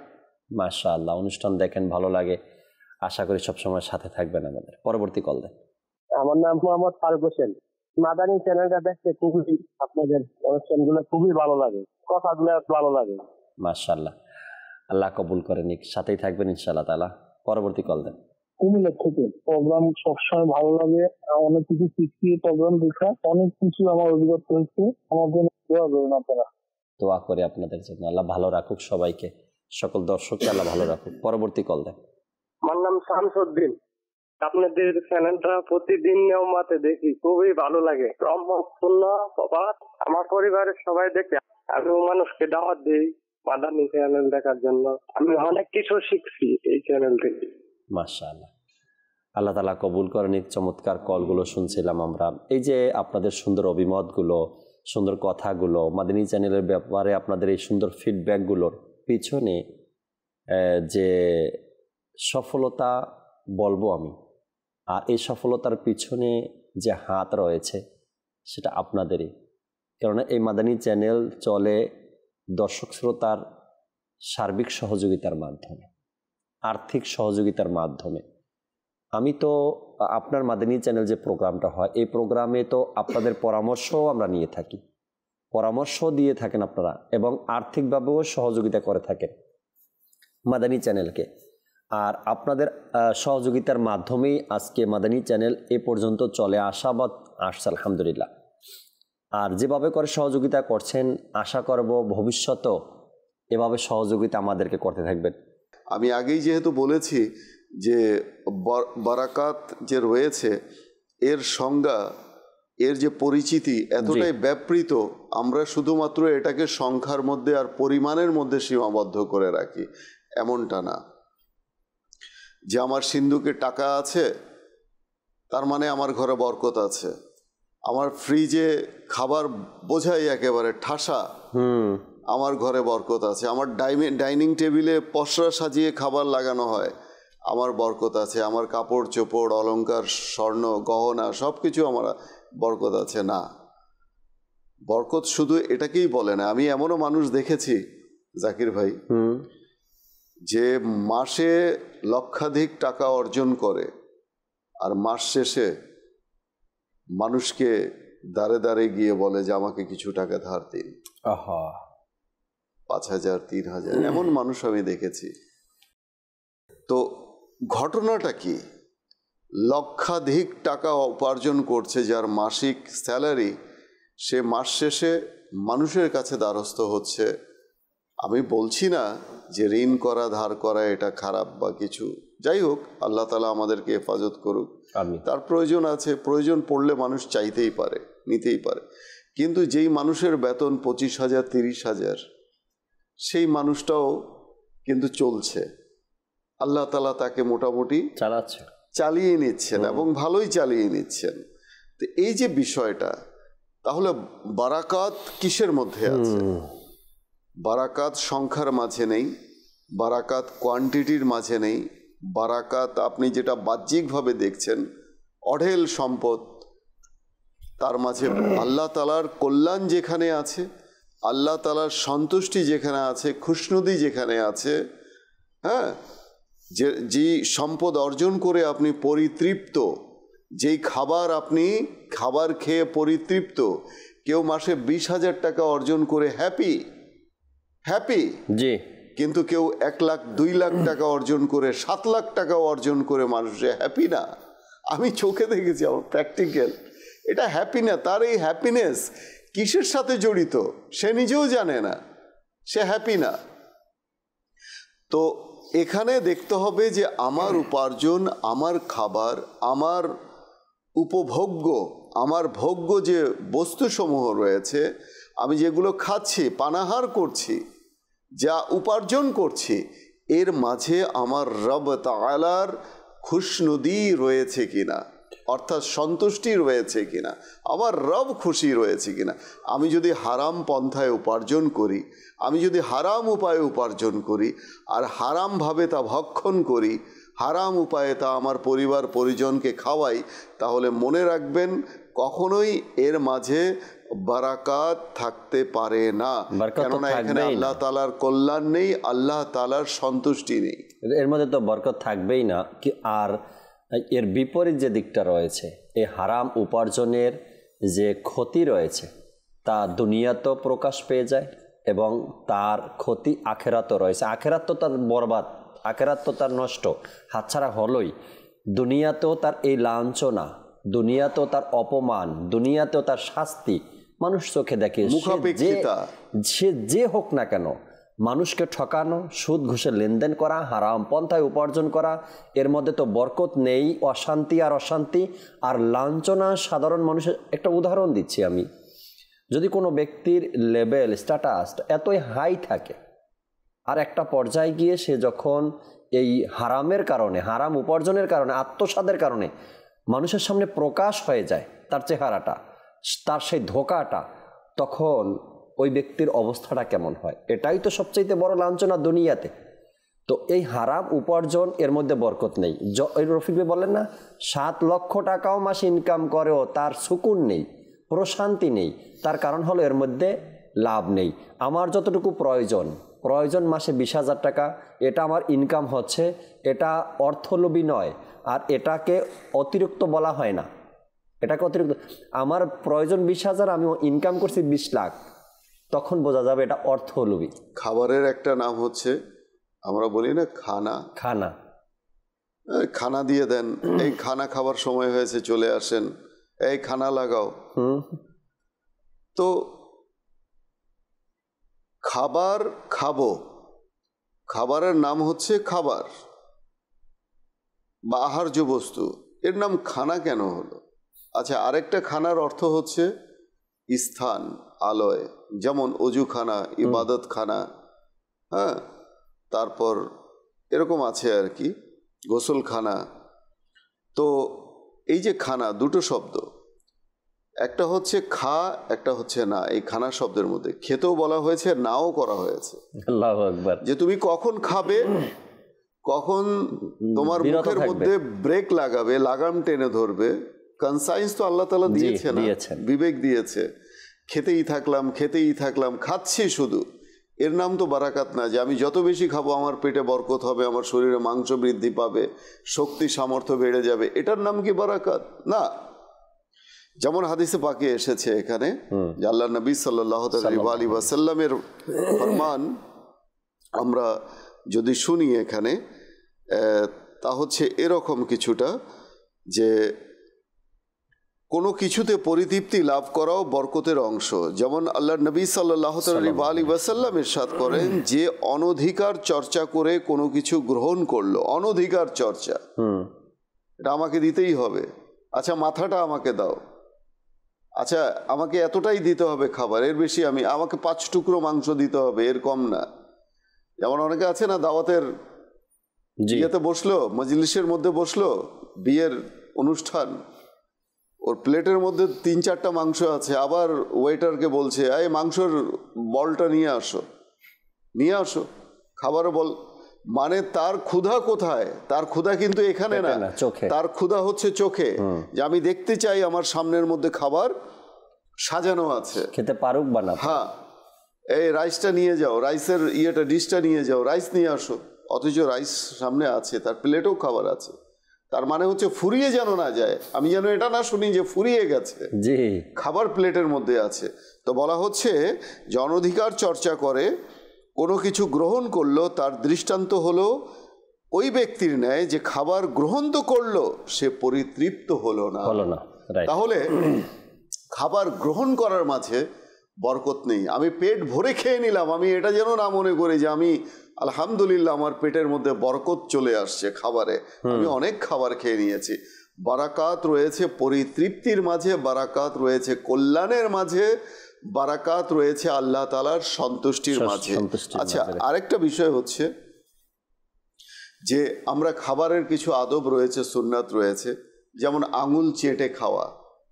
আল্লাহ অনুষ্ঠান দেখেন ভালো লাগে আশা করি সবসময় সাথে থাকবেন আমাদের পরবর্তী কল দেয় আমার নাম মোহাম্মদ ফারুক হোসেন মাদানী চ্যানেলটা দেখতে খুবই আপনাদের গুলো খুবই ভালো লাগে কথাগুলো ভালো লাগে মাশাল্লাহ আল্লাহ কবুল নিক সাথেই থাকবেন ইনশাল্লাহ তালা পরবর্তী কল দেন কুমিল্লা থেকে প্রোগ্রাম সবসময় ভালো লাগে অনেক কিছু শিখছি প্রোগ্রাম দেখা অনেক কিছু আমার অভিজ্ঞতা হয়েছে আমার জন্য দোয়া আপনারা দোয়া করে আপনাদের জন্য আল্লাহ ভালো রাখুক সবাইকে সকল দর্শককে আল্লাহ ভালো রাখুক পরবর্তী কল দেন আমার নাম শামসুদ্দিন আপনাদের চ্যানেলটা প্রতিদিন মাতে দেখি খুবই ভালো লাগে আমার পরিবারের সবাই দেখে আমিও মানুষকে দাওয়াত দিই মাদানি চ্যানেল দেখার জন্য আমি অনেক কিছু শিখছি এই চ্যানেল থেকে মাশাআল্লাহ আল্লাহ তালা কবুল করেন চমৎকার কলগুলো শুনছিলাম আমরা এই যে আপনাদের সুন্দর অভিমতগুলো সুন্দর কথাগুলো মাদিনী চ্যানেলের ব্যাপারে আপনাদের এই সুন্দর ফিডব্যাকগুলোর পিছনে যে সফলতা বলবো আমি আর এই সফলতার পিছনে যে হাত রয়েছে সেটা আপনাদেরই কেননা এই মাদানী চ্যানেল চলে দর্শক শ্রোতার সার্বিক সহযোগিতার মাধ্যমে আর্থিক সহযোগিতার মাধ্যমে আমি তো আপনার মাদানী চ্যানেল যে প্রোগ্রামটা হয় এই প্রোগ্রামে তো আপনাদের পরামর্শও আমরা নিয়ে থাকি পরামর্শ দিয়ে থাকেন আপনারা এবং আর্থিকভাবেও সহযোগিতা করে থাকেন মাদানী চ্যানেলকে আর আপনাদের সহযোগিতার মাধ্যমেই আজকে মাদানী চ্যানেল এ পর্যন্ত চলে আশাবাদ আসছে আলহামদুলিল্লাহ আর যেভাবে করে সহযোগিতা করছেন আশা করব ভবিষ্যত এভাবে সহযোগিতা আমাদেরকে করতে থাকবেন আমি আগেই যেহেতু বলেছি যে বারাকাত যে রয়েছে এর সংজ্ঞা এর যে পরিচিতি এতটাই ব্যাপৃত আমরা শুধুমাত্র এটাকে সংখ্যার মধ্যে আর পরিমাণের মধ্যে সীমাবদ্ধ করে রাখি এমনটা না যে আমার সিন্ধুকে টাকা আছে তার মানে আমার ঘরে বরকত আছে আমার ফ্রিজে খাবার বোঝাই একেবারে ঠাসা আমার ঘরে বরকত আছে আমার ডাইনিং টেবিলে পসরা সাজিয়ে খাবার লাগানো হয় আমার বরকত আছে আমার কাপড় চোপড় অলঙ্কার স্বর্ণ গহনা সব কিছু আমার বরকত আছে না বরকত শুধু এটাকেই বলে না আমি এমনও মানুষ দেখেছি জাকির ভাই যে মাসে লক্ষাধিক টাকা অর্জন করে আর মাস শেষে মানুষকে দাঁড়ে দাঁড়ে গিয়ে বলে যে আমাকে কিছু টাকা ধার দিন পাঁচ হাজার তিন হাজার এমন মানুষ আমি দেখেছি তো ঘটনাটা কি লক্ষাধিক টাকা উপার্জন করছে যার মাসিক স্যালারি সে মাস শেষে মানুষের কাছে দ্বারস্থ হচ্ছে আমি বলছি না যে ঋণ করা ধার করা এটা খারাপ বা কিছু যাই হোক আল্লাহ তালা আমাদেরকে হেফাজত করুক তার প্রয়োজন আছে প্রয়োজন পড়লে মানুষ চাইতেই পারে নিতেই পারে কিন্তু যেই মানুষের বেতন পঁচিশ হাজার তিরিশ হাজার সেই মানুষটাও কিন্তু চলছে আল্লাহ তালা তাকে মোটামুটি চালাচ্ছে চালিয়ে নিচ্ছেন এবং ভালোই চালিয়ে নিচ্ছেন তো এই যে বিষয়টা তাহলে বারাকাত কিসের মধ্যে আছে বারাকাত সংখ্যার মাঝে নেই বারাকাত কোয়ান্টিটির মাঝে নেই বারাকাত আপনি যেটা বাহ্যিকভাবে দেখছেন অঢেল সম্পদ তার মাঝে আল্লাহ তালার কল্যাণ যেখানে আছে আল্লাহ তালার সন্তুষ্টি যেখানে আছে খুশনদি যেখানে আছে হ্যাঁ যে যেই সম্পদ অর্জন করে আপনি পরিতৃপ্ত যেই খাবার আপনি খাবার খেয়ে পরিতৃপ্ত কেউ মাসে বিশ হাজার টাকা অর্জন করে হ্যাপি হ্যাপি জি কিন্তু কেউ এক লাখ দুই লাখ টাকা অর্জন করে সাত লাখ টাকা অর্জন করে মানুষে হ্যাপি না আমি চোখে দেখেছি আমার প্র্যাকটিক্যাল এটা হ্যাপি না তার এই হ্যাপিনেস কিসের সাথে জড়িত সে নিজেও জানে না সে হ্যাপি না তো এখানে দেখতে হবে যে আমার উপার্জন আমার খাবার আমার উপভোগ্য আমার ভোগ্য যে বস্তুসমূহ রয়েছে আমি যেগুলো খাচ্ছি পানাহার করছি যা উপার্জন করছি এর মাঝে আমার রব তালার খুশনদি রয়েছে কিনা অর্থাৎ সন্তুষ্টি রয়েছে কিনা আমার রব খুশি রয়েছে কিনা আমি যদি হারাম পন্থায় উপার্জন করি আমি যদি হারাম উপায়ে উপার্জন করি আর হারামভাবে তা ভক্ষণ করি হারাম উপায়ে তা আমার পরিবার পরিজনকে খাওয়াই তাহলে মনে রাখবেন কখনোই এর মাঝে বারাকাত থাকতে পারে না কেননা এখানে আল্লাহ তালার কল্যাণ নেই আল্লাহ তালার সন্তুষ্টি নেই এর মধ্যে তো বরকত থাকবেই না কি আর এর বিপরীত যে দিকটা রয়েছে এই হারাম উপার্জনের যে ক্ষতি রয়েছে তা দুনিয়া তো প্রকাশ পেয়ে যায় এবং তার ক্ষতি আখেরাতও রয়েছে আখেরাত তো তার বরবাদ আখেরাত তো তার নষ্ট হাতছাড়া হলোই দুনিয়াতেও তার এই লাঞ্ছনা দুনিয়াতেও তার অপমান দুনিয়াতেও তার শাস্তি মানুষ চোখে দেখে সে যে হোক না কেন মানুষকে ঠকানো সুদ ঘুষে লেনদেন করা হারাম পন্থায় উপার্জন করা এর মধ্যে তো বরকত নেই অশান্তি আর অশান্তি আর লাঞ্ছনা সাধারণ মানুষের একটা উদাহরণ দিচ্ছি আমি যদি কোনো ব্যক্তির লেভেল স্ট্যাটাস এতই হাই থাকে আর একটা পর্যায়ে গিয়ে সে যখন এই হারামের কারণে হারাম উপার্জনের কারণে আত্মসাদের কারণে মানুষের সামনে প্রকাশ হয়ে যায় তার চেহারাটা তার সেই ধোকাটা তখন ওই ব্যক্তির অবস্থাটা কেমন হয় এটাই তো সবচাইতে বড় লাঞ্ছনা দুনিয়াতে তো এই হারাম উপার্জন এর মধ্যে বরকত নেই রফিক ভাই বলেন না সাত লক্ষ টাকাও মাস ইনকাম করেও তার সুকুন নেই প্রশান্তি নেই তার কারণ হলো এর মধ্যে লাভ নেই আমার যতটুকু প্রয়োজন প্রয়োজন মাসে বিশ হাজার টাকা এটা আমার ইনকাম হচ্ছে এটা অর্থলোভী নয় আর এটাকে অতিরিক্ত বলা হয় না এটাকে অতিরিক্ত আমার প্রয়োজন বিশ হাজার আমি ইনকাম করছি বিশ লাখ তখন বোঝা যাবে এটা লোভী খাবারের একটা নাম হচ্ছে আমরা বলি না খানা খানা খানা দিয়ে দেন এই খানা খাবার সময় হয়েছে চলে আসেন এই খানা লাগাও তো খাবার খাবো খাবারের নাম হচ্ছে খাবার বা আহার্য বস্তু এর নাম খানা কেন হলো আচ্ছা আরেকটা খানার অর্থ হচ্ছে স্থান আলয় যেমন অজুখানা ইবাদতখানা হ্যাঁ তারপর এরকম আছে আর কি গোসলখানা তো এই যে খানা দুটো শব্দ একটা হচ্ছে খা একটা হচ্ছে না এই খানা শব্দের মধ্যে খেতেও বলা হয়েছে নাও করা হয়েছে যে তুমি কখন খাবে কখন তোমার মুখের মধ্যে ব্রেক লাগাবে লাগাম টেনে ধরবে কনসাইন্স তো আল্লাহ তালা দিয়েছে না বিবেক দিয়েছে খেতেই থাকলাম খেতেই থাকলাম খাচ্ছি শুধু এর নাম তো বারাকাত না যে আমি যত বেশি খাবো আমার পেটে বরকত হবে আমার শরীরে মাংস বৃদ্ধি পাবে শক্তি সামর্থ্য বেড়ে যাবে এটার নাম কি বারাকাত না যেমন হাদিসে পাকে এসেছে এখানে যে আল্লাহ নবী সাল্লাহ আলী ওয়াসাল্লামের ফরমান আমরা যদি শুনি এখানে তা হচ্ছে এরকম কিছুটা যে কোনো কিছুতে পরিতৃপ্তি লাভ করাও বরকতের অংশ যেমন আল্লাহ নবী সাল্লাহ আলী ওয়াসাল্লাম ইরশাদ করেন যে অনধিকার চর্চা করে কোনো কিছু গ্রহণ করলো অনধিকার চর্চা এটা আমাকে দিতেই হবে আচ্ছা মাথাটা আমাকে দাও আচ্ছা আমাকে এতটাই দিতে হবে খাবার এর বেশি আমি আমাকে পাঁচ টুকরো মাংস দিতে হবে এর কম না যেমন অনেকে আছে না দাওয়াতের ইয়েতে বসলো মজলিসের মধ্যে বসলো বিয়ের অনুষ্ঠান ওর প্লেটের মধ্যে তিন চারটা মাংস আছে আবার ওয়েটারকে বলছে এই মাংসর বলটা নিয়ে আসো নিয়ে আসো খাবারও বল মানে তার ক্ষুধা কোথায় তার ক্ষুধা কিন্তু এখানে না তার ক্ষুধা হচ্ছে চোখে যে আমি দেখতে চাই আমার সামনের মধ্যে খাবার সাজানো আছে খেতে পারুক বা না হ্যাঁ এই রাইসটা নিয়ে যাও রাইসের ইয়েটা ডিশটা নিয়ে যাও রাইস নিয়ে আসো অথচ রাইস সামনে আছে তার প্লেটেও খাবার আছে তার মানে হচ্ছে ফুরিয়ে যেন না যায় আমি যেন এটা না শুনি যে ফুরিয়ে গেছে জি খাবার প্লেটের মধ্যে আছে তো বলা হচ্ছে জনধিকার চর্চা করে কোনো কিছু গ্রহণ করলো তার দৃষ্টান্ত হলো ওই ব্যক্তির ন্যায় যে খাবার গ্রহণ তো করলো সে পরিতৃপ্ত হলো না হলো না তাহলে খাবার গ্রহণ করার মাঝে বরকত নেই আমি পেট ভরে খেয়ে নিলাম আমি এটা যেন না মনে করি যে আমি আলহামদুলিল্লাহ আমার পেটের মধ্যে বরকত চলে আসছে খাবারে আমি অনেক খাবার খেয়ে নিয়েছি বারাকাত রয়েছে পরিতৃপ্তির মাঝে বারাকাত রয়েছে কল্যাণের মাঝে বারাকাত রয়েছে আল্লাহ তালার সন্তুষ্টির মাঝে আচ্ছা আরেকটা বিষয় হচ্ছে যে আমরা খাবারের কিছু আদব রয়েছে সুন্নাত রয়েছে যেমন আঙুল চেটে খাওয়া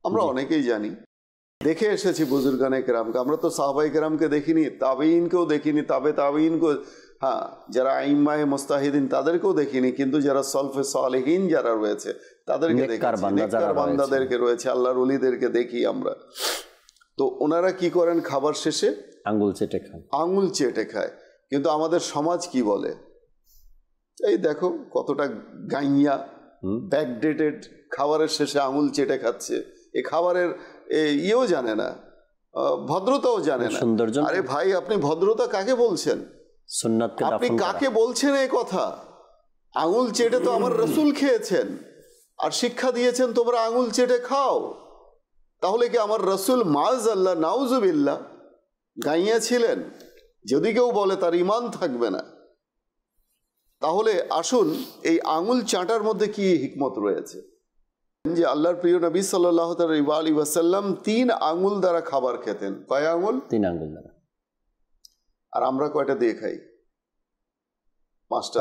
আমরা অনেকেই জানি দেখে এসেছি বুজুরগানে কেরামকে আমরা তো সাহবাই কেরামকে দেখিনি তাবেইনকেও দেখিনি তাবে তাবেইনকেও হ্যাঁ যারা আইম্মায় মোস্তাহিদিন তাদেরকেও দেখিনি কিন্তু যারা সলফে সালেহীন যারা রয়েছে তাদেরকে দেখেছি বান্দাদেরকে রয়েছে আল্লাহর উলিদেরকে দেখি আমরা তো ওনারা কি করেন খাবার শেষে আঙুল চেটে খায় আঙুল চেটে খায় কিন্তু আমাদের সমাজ কি বলে এই দেখো কতটা গাইয়া ব্যাকডেটেড খাবারের শেষে আঙুল চেটে খাচ্ছে এ খাবারের ইয়েও জানে না ভদ্রতাও জানে না আরে ভাই আপনি ভদ্রতা কাকে বলছেন সুন্নাতকে আপনি কাকে বলছেন এই কথা আঙুল চেটে তো আমার রসুল খেয়েছেন আর শিক্ষা দিয়েছেন তোমরা আঙুল চেটে খাও তাহলে কি আমার রসুল মাজ আল্লাহ নাউজুবিল্লা গাইয়া ছিলেন যদি কেউ বলে তার ইমান থাকবে না তাহলে আসুন এই আঙুল চাঁটার মধ্যে কি হিকমত রয়েছে যে আল্লাহর প্রিয় নবী সাল্লাহ তাল আলী ওয়াসাল্লাম তিন আঙুল দ্বারা খাবার খেতেন কয় আঙুল তিন আঙুল দ্বারা আর আমরা কয়টা দিয়ে খাই পাঁচটা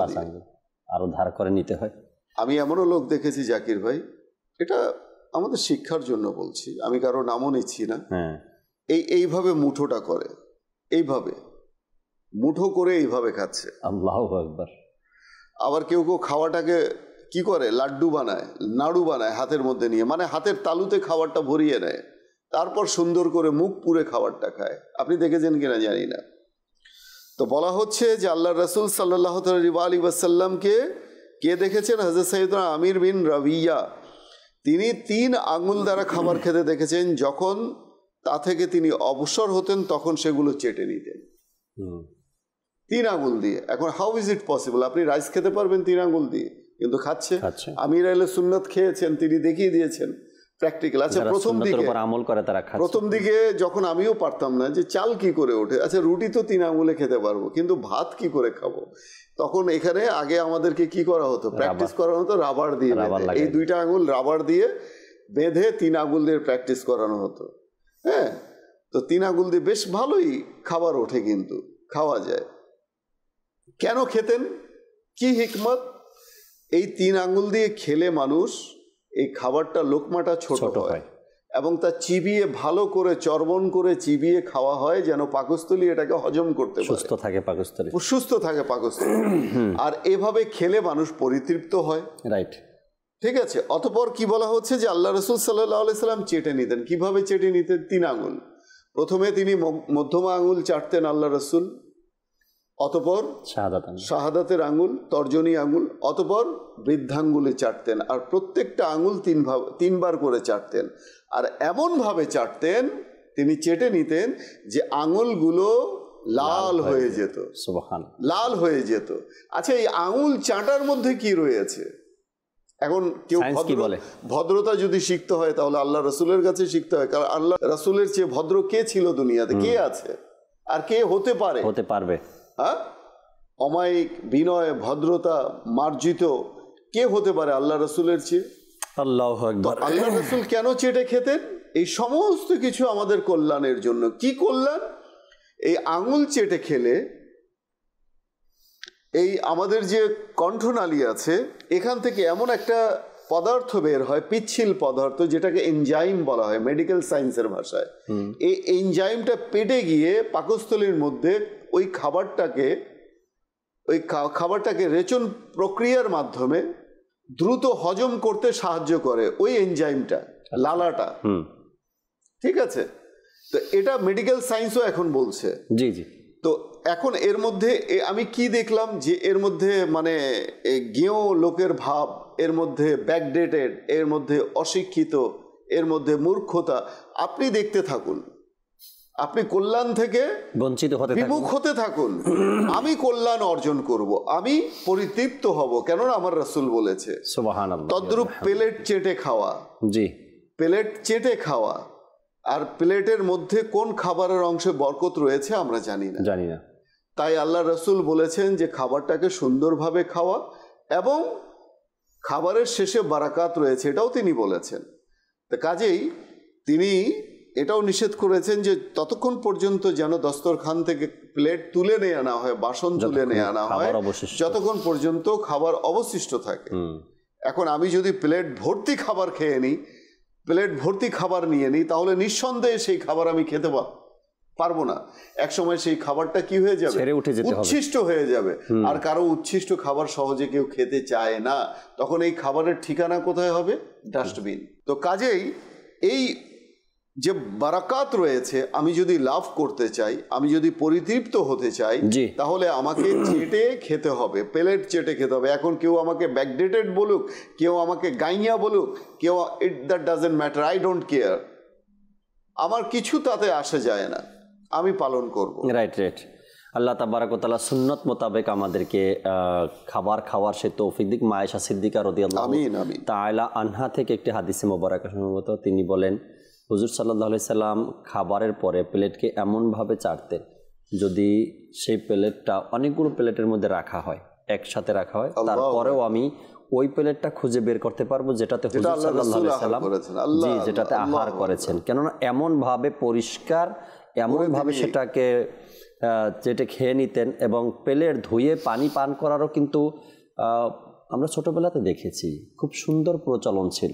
আরো ধার করে নিতে হয় আমি এমনও লোক দেখেছি জাকির ভাই এটা আমাদের শিক্ষার জন্য বলছি আমি কারো নামও নিচ্ছি না হ্যাঁ। এই এইভাবে মুঠোটা করে এইভাবে মুঠো করে এইভাবে খাচ্ছে একবার আবার কেউ কেউ খাওয়াটাকে কি করে লাড্ডু বানায় নাড়ু বানায় হাতের মধ্যে নিয়ে মানে হাতের তালুতে খাবারটা ভরিয়ে নেয় তারপর সুন্দর করে মুখ পুরে খাবারটা খায় আপনি দেখেছেন কিনা জানি না তো বলা হচ্ছে যে আল্লাহ রসুল সাল্লাহ আলী ওয়াসাল্লামকে কে দেখেছেন হজরত সৈয়দনা আমির বিন রবিয়া তিনি তিন আঙুল দ্বারা খাবার খেতে দেখেছেন যখন তা থেকে তিনি অবসর হতেন তখন সেগুলো চেটে নিতেন তিন আঙুল দিয়ে এখন হাউ ইজ ইট পসিবল আপনি রাইস খেতে পারবেন তিন আঙুল দিয়ে কিন্তু খাচ্ছে আমির আলে সুন্নত খেয়েছেন তিনি দেখিয়ে দিয়েছেন প্র্যাকটিক্যাল আচ্ছা প্রথম দিকে আমল করে তারা প্রথম দিকে যখন আমিও পারতাম না যে চাল কি করে ওঠে আচ্ছা রুটি তো তিন আঙুলে খেতে পারবো কিন্তু ভাত কি করে খাবো তখন এখানে আগে আমাদেরকে কি করা হতো প্র্যাকটিস করানো হতো রাবার দিয়ে এই দুইটা আঙুল রাবার দিয়ে বেঁধে তিন আঙুল দিয়ে প্র্যাকটিস করানো হতো হ্যাঁ তো তিন আঙুল দিয়ে বেশ ভালোই খাবার ওঠে কিন্তু খাওয়া যায় কেন খেতেন কি হিকমত এই তিন আঙুল দিয়ে খেলে মানুষ এই খাবারটা লোকমাটা ছোট হয় এবং তা চিবিয়ে ভালো করে চর্বন করে চিবিয়ে খাওয়া হয় যেন পাকস্থলী এটাকে হজম করতে সুস্থ থাকে পাকস্থলী সুস্থ থাকে পাকস্থলী আর এভাবে খেলে মানুষ পরিতৃপ্ত হয় রাইট ঠিক আছে অতপর কি বলা হচ্ছে যে আল্লাহ রসুল সাল্লাহ সাল্লাম চেটে নিতেন কিভাবে চেটে নিতেন তিন আঙুল প্রথমে তিনি মধ্যমা আঙুল চাটতেন আল্লাহ রসুল অতপর শাহাদাতের আঙুল তর্জনী আঙুল অতপর বৃদ্ধাঙ্গুলে চাটতেন আর প্রত্যেকটা আঙুল তিন তিনবার করে চাটতেন আর এমনভাবে চাটতেন তিনি চেটে নিতেন যে আঙুলগুলো লাল হয়ে যেত লাল হয়ে যেত আচ্ছা এই আঙুল চাটার মধ্যে কি রয়েছে এখন কেউ বলে ভদ্রতা যদি শিখতে হয় তাহলে আল্লাহ রসুলের কাছে শিখতে হয় কারণ আল্লাহ রসুলের চেয়ে ভদ্র কে ছিল দুনিয়াতে কে আছে আর কে হতে পারে হতে পারবে হ্যাঁ অমায়িক বিনয় ভদ্রতা মার্জিত কে হতে পারে আল্লাহ রসুলের চেয়ে আল্লাহ আল্লাহ রসুল কেন চেটে খেতেন এই সমস্ত কিছু আমাদের কল্যাণের জন্য কি কল্যাণ এই আঙুল চেটে খেলে এই আমাদের যে কণ্ঠনালী আছে এখান থেকে এমন একটা পদার্থ বের হয় পিচ্ছিল পদার্থ যেটাকে এনজাইম বলা হয় মেডিকেল সায়েন্সের ভাষায় এই এনজাইমটা পেটে গিয়ে পাকস্থলীর মধ্যে ওই খাবারটাকে ওই খাবারটাকে রেচন প্রক্রিয়ার মাধ্যমে দ্রুত হজম করতে সাহায্য করে ওই এনজাইমটা আচ্ছা। লালাটা ঠিক আছে তো এটা মেডিকেল সায়েন্সও এখন বলছে জি জি তো এখন এর মধ্যে আমি কি দেখলাম যে এর মধ্যে মানে গেঁয়ো লোকের ভাব এর মধ্যে ব্যাকডেটেড এর মধ্যে অশিক্ষিত এর মধ্যে মূর্খতা আপনি দেখতে থাকুন আপনি কল্যাণ থেকে বঞ্চিত হতে বিমুখ হতে থাকুন আমি কল্যাণ অর্জন করব আমি পরিতৃপ্ত হব কেননা আমার রাসুল বলেছে তদ্রুপ প্লেট চেটে খাওয়া জি প্লেট চেটে খাওয়া আর প্লেটের মধ্যে কোন খাবারের অংশে বরকত রয়েছে আমরা জানি না জানি না তাই আল্লাহ রসুল বলেছেন যে খাবারটাকে সুন্দরভাবে খাওয়া এবং খাবারের শেষে বারাকাত রয়েছে এটাও তিনি বলেছেন তা কাজেই তিনি এটাও নিষেধ করেছেন যে ততক্ষণ পর্যন্ত যেন দস্তরখান থেকে প্লেট তুলে নিয়ে আনা হয় বাসন তুলে নিয়ে আনা হয় যতক্ষণ পর্যন্ত খাবার অবশিষ্ট থাকে এখন আমি যদি প্লেট ভর্তি খাবার খেয়ে নিই প্লেট ভর্তি খাবার নিয়ে নিই তাহলে নিঃসন্দেহে সেই খাবার আমি খেতে পারবো না এক সময় সেই খাবারটা কি হয়ে যাবে উচ্ছিষ্ট হয়ে যাবে আর কারো উচ্ছিষ্ট খাবার সহজে কেউ খেতে চায় না তখন এই খাবারের ঠিকানা কোথায় হবে ডাস্টবিন তো কাজেই এই যে বারাকাত রয়েছে আমি যদি লাভ করতে চাই আমি যদি পরিতৃপ্ত হতে চাই তাহলে আমাকে চেটে খেতে হবে প্লেট চেটে খেতে হবে এখন কেউ আমাকে ব্যাকডেটেড বলুক কেউ আমাকে গাইয়া বলুক কেউ it that doesn't matter I don't care আমার কিছু তাতে আসে যায় না আমি পালন করব রাইট রাইট আল্লাহ তাবারাকতালা সুন্নত মোতাবেক আমাদেরকে খাবার খাওয়ার সে তৌফিক দিক মায়েশা সিদ্দিকা রদি তা আয়লা আনহা থেকে একটি হাদিসে মোবারক তিনি বলেন হুজুর সাল্লাহ সাল্লাম খাবারের পরে প্লেটকে এমনভাবে চাটতেন যদি সেই প্লেটটা অনেকগুলো প্লেটের মধ্যে রাখা হয় একসাথে রাখা হয় তারপরেও আমি ওই প্লেটটা খুঁজে বের করতে পারবো যেটাতে জি যেটাতে আহার করেছেন কেননা এমনভাবে পরিষ্কার এমনভাবে সেটাকে যেটা খেয়ে নিতেন এবং প্লেট ধুয়ে পানি পান করারও কিন্তু আমরা ছোটবেলাতে দেখেছি খুব সুন্দর প্রচলন ছিল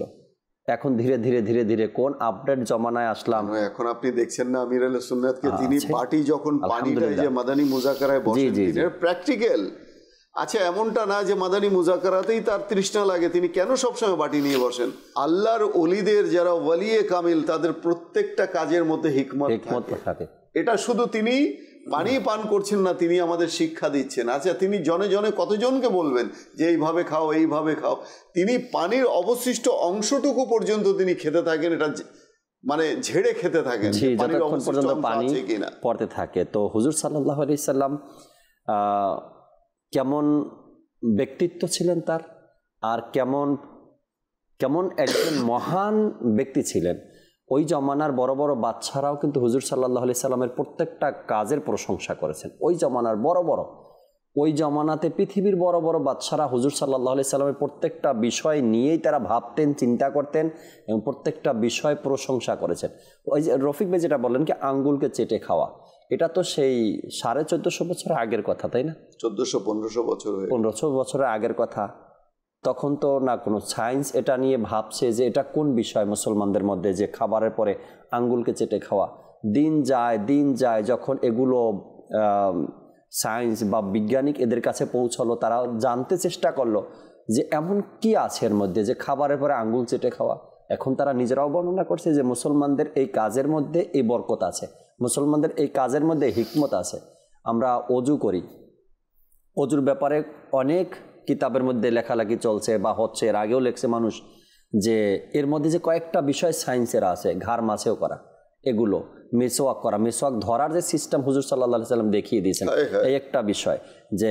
এখন ধীরে ধীরে ধীরে ধীরে কোন আপডেট জমানায় আসলাম মানে এখন আপনি দেখছেন না আমির আল সুন্নাতকে তিনি আচ্ছা। পার্টি যখন পানিটা যে মাদানী মুজাকারায় বসেন প্র্যাকটিক্যাল আচ্ছা এমনটা না যে মাদানী মুজাকারাতেই তার তৃষ্ণা লাগে তিনি কেন সবসময় বাটি নিয়ে বসেন আল্লাহর অলিদের যারা ওয়ালিয়ে কামিল তাদের প্রত্যেকটা কাজের মধ্যে হিকমত থাকে এটা শুধু তিনি পানি পান করছেন না তিনি আমাদের শিক্ষা দিচ্ছেন আচ্ছা তিনি জনে জনে কতজনকে বলবেন যে এইভাবে খাও এইভাবে খাও তিনি পানির অবশিষ্ট অংশটুকু পর্যন্ত তিনি খেতে থাকেন এটা মানে ঝেড়ে খেতে থাকেন পর্যন্ত পানি পড়তে থাকে তো হুজুর সাল্লাহ আলি সাল্লাম কেমন ব্যক্তিত্ব ছিলেন তার আর কেমন কেমন একজন মহান ব্যক্তি ছিলেন ওই জমানার বড় বড় বাচ্চারাও কিন্তু হুজুর সাল্লাহ আলি সাল্লামের প্রত্যেকটা কাজের প্রশংসা করেছেন ওই জমানার বড় বড় ওই জমানাতে পৃথিবীর বড় বড় বাচ্চারা হুজুর সাল্লাহ আলি সাল্লামের প্রত্যেকটা বিষয় নিয়েই তারা ভাবতেন চিন্তা করতেন এবং প্রত্যেকটা বিষয় প্রশংসা করেছেন ওই যে রফিক ভাই যেটা বললেন কি আঙ্গুলকে চেটে খাওয়া এটা তো সেই সাড়ে চোদ্দোশো বছর আগের কথা তাই না চোদ্দোশো পনেরোশো বছর পনেরোশো বছরের আগের কথা তখন তো না কোনো সায়েন্স এটা নিয়ে ভাবছে যে এটা কোন বিষয় মুসলমানদের মধ্যে যে খাবারের পরে আঙ্গুলকে চেটে খাওয়া দিন যায় দিন যায় যখন এগুলো সায়েন্স বা বিজ্ঞানিক এদের কাছে পৌঁছলো তারা জানতে চেষ্টা করলো যে এমন কি আছে এর মধ্যে যে খাবারের পরে আঙ্গুল চেটে খাওয়া এখন তারা নিজেরাও বর্ণনা করছে যে মুসলমানদের এই কাজের মধ্যে এই বরকত আছে মুসলমানদের এই কাজের মধ্যে হিকমত আছে আমরা অজু করি অজুর ব্যাপারে অনেক কিতাবের মধ্যে লেখালেখি চলছে বা হচ্ছে এর আগেও লেখছে মানুষ যে এর মধ্যে যে কয়েকটা বিষয় সায়েন্সের আছে ঘাড় মাছেও করা এগুলো মেসোয়াক করা মেসোয়াক ধরার যে সিস্টেম হুজুর সাল্লা সাল্লাম দেখিয়ে দিয়েছেন এই একটা বিষয় যে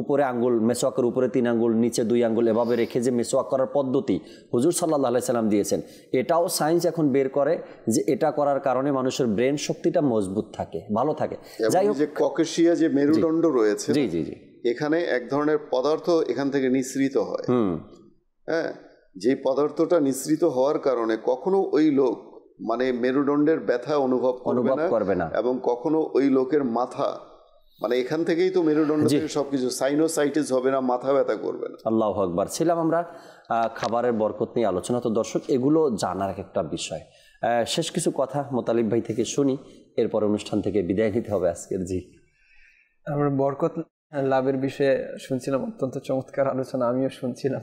উপরে আঙ্গুল মেসোয়াকের উপরে তিন আঙ্গুল নিচে দুই আঙ্গুল এভাবে রেখে যে মেসোয়াক করার পদ্ধতি হুজুর সাল্লাহ সাল্লাম দিয়েছেন এটাও সায়েন্স এখন বের করে যে এটা করার কারণে মানুষের ব্রেন শক্তিটা মজবুত থাকে ভালো থাকে যাই হোক যে মেরুদণ্ড রয়েছে জি জি জি এখানে এক ধরনের পদার্থ এখান থেকে নিঃসৃত হয় হ্যাঁ যে পদার্থটা নিঃসৃত হওয়ার কারণে কখনো ওই লোক মানে মেরুদণ্ডের ব্যথা অনুভব করবে না এবং কখনো ওই লোকের মাথা মানে এখান থেকেই তো মেরুদণ্ড সবকিছু সাইনোসাইটিস হবে না মাথা ব্যথা করবে না আল্লাহ আকবার ছিলাম আমরা খাবারের বরকত নিয়ে আলোচনা তো দর্শক এগুলো জানার একটা বিষয় শেষ কিছু কথা মোতালিব ভাই থেকে শুনি এরপর অনুষ্ঠান থেকে বিদায় নিতে হবে আজকের জি আমরা বরকত লাভের বিষয়ে শুনছিলাম অত্যন্ত চমৎকার আলোচনা আমিও শুনছিলাম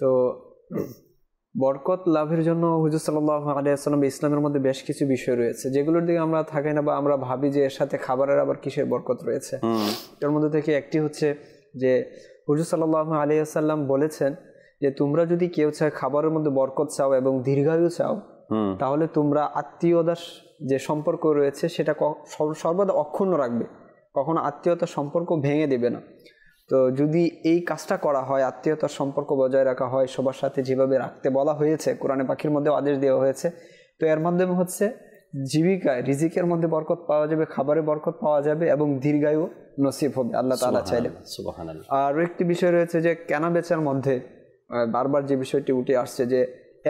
তো বরকত লাভের জন্য হুজুর সাল্লাহ আলিয়াল্লাম ইসলামের মধ্যে বেশ কিছু বিষয় রয়েছে যেগুলোর দিকে আমরা থাকি না বা আমরা ভাবি যে এর সাথে খাবারের আবার কিসের বরকত রয়েছে এর মধ্যে থেকে একটি হচ্ছে যে হুজুর সাল্লাহ আলিয়াল্লাম বলেছেন যে তোমরা যদি কেউ চায় খাবারের মধ্যে বরকত চাও এবং দীর্ঘায়ু চাও তাহলে তোমরা আত্মীয়দাস যে সম্পর্ক রয়েছে সেটা সর্বদা অক্ষুণ্ণ রাখবে কখনো আত্মীয়তার সম্পর্ক ভেঙে দেবে না তো যদি এই কাজটা করা হয় আত্মীয়তার সম্পর্ক বজায় রাখা হয় সবার সাথে যেভাবে রাখতে বলা হয়েছে কোরআনে পাখির মধ্যেও আদেশ দেওয়া হয়েছে তো এর মাধ্যমে হচ্ছে জীবিকায় রিজিকের মধ্যে বরকত পাওয়া যাবে খাবারে বরকত পাওয়া যাবে এবং দীর্ঘায়ু নসিব হবে আল্লাহ তালা চাইলে আরও একটি বিষয় রয়েছে যে কেনা বেচার মধ্যে বারবার যে বিষয়টি উঠে আসছে যে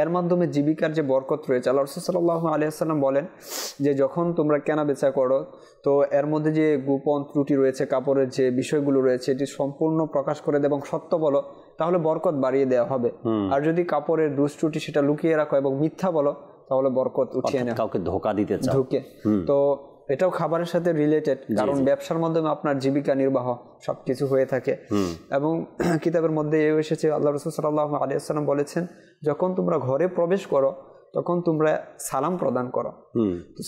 এর মাধ্যমে জীবিকার যে বরকত রয়েছে আল্লাহ রসুল্লাহ আলিয়াল্লাম বলেন যে যখন তোমরা কেনা বেচা করো তো এর মধ্যে যে গোপন ত্রুটি রয়েছে কাপড়ের যে বিষয়গুলো রয়েছে এটি সম্পূর্ণ প্রকাশ করে দেয় এবং সত্য বলো তাহলে বরকত বাড়িয়ে দেওয়া হবে আর যদি কাপড়ের দুশ ত্রুটি সেটা লুকিয়ে রাখো এবং মিথ্যা বলো তাহলে বরকত উঠিয়ে নেওয়া কাউকে ধোকা দিতে ঢুকে তো এটাও খাবারের সাথে রিলেটেড কারণ ব্যবসার মাধ্যমে আপনার জীবিকা নির্বাহ সব কিছু হয়ে থাকে এবং কিতাবের মধ্যে এও এসেছে আল্লাহ রসুল সাল্লাহ আসসালাম বলেছেন যখন তোমরা ঘরে প্রবেশ করো তখন তোমরা সালাম প্রদান করো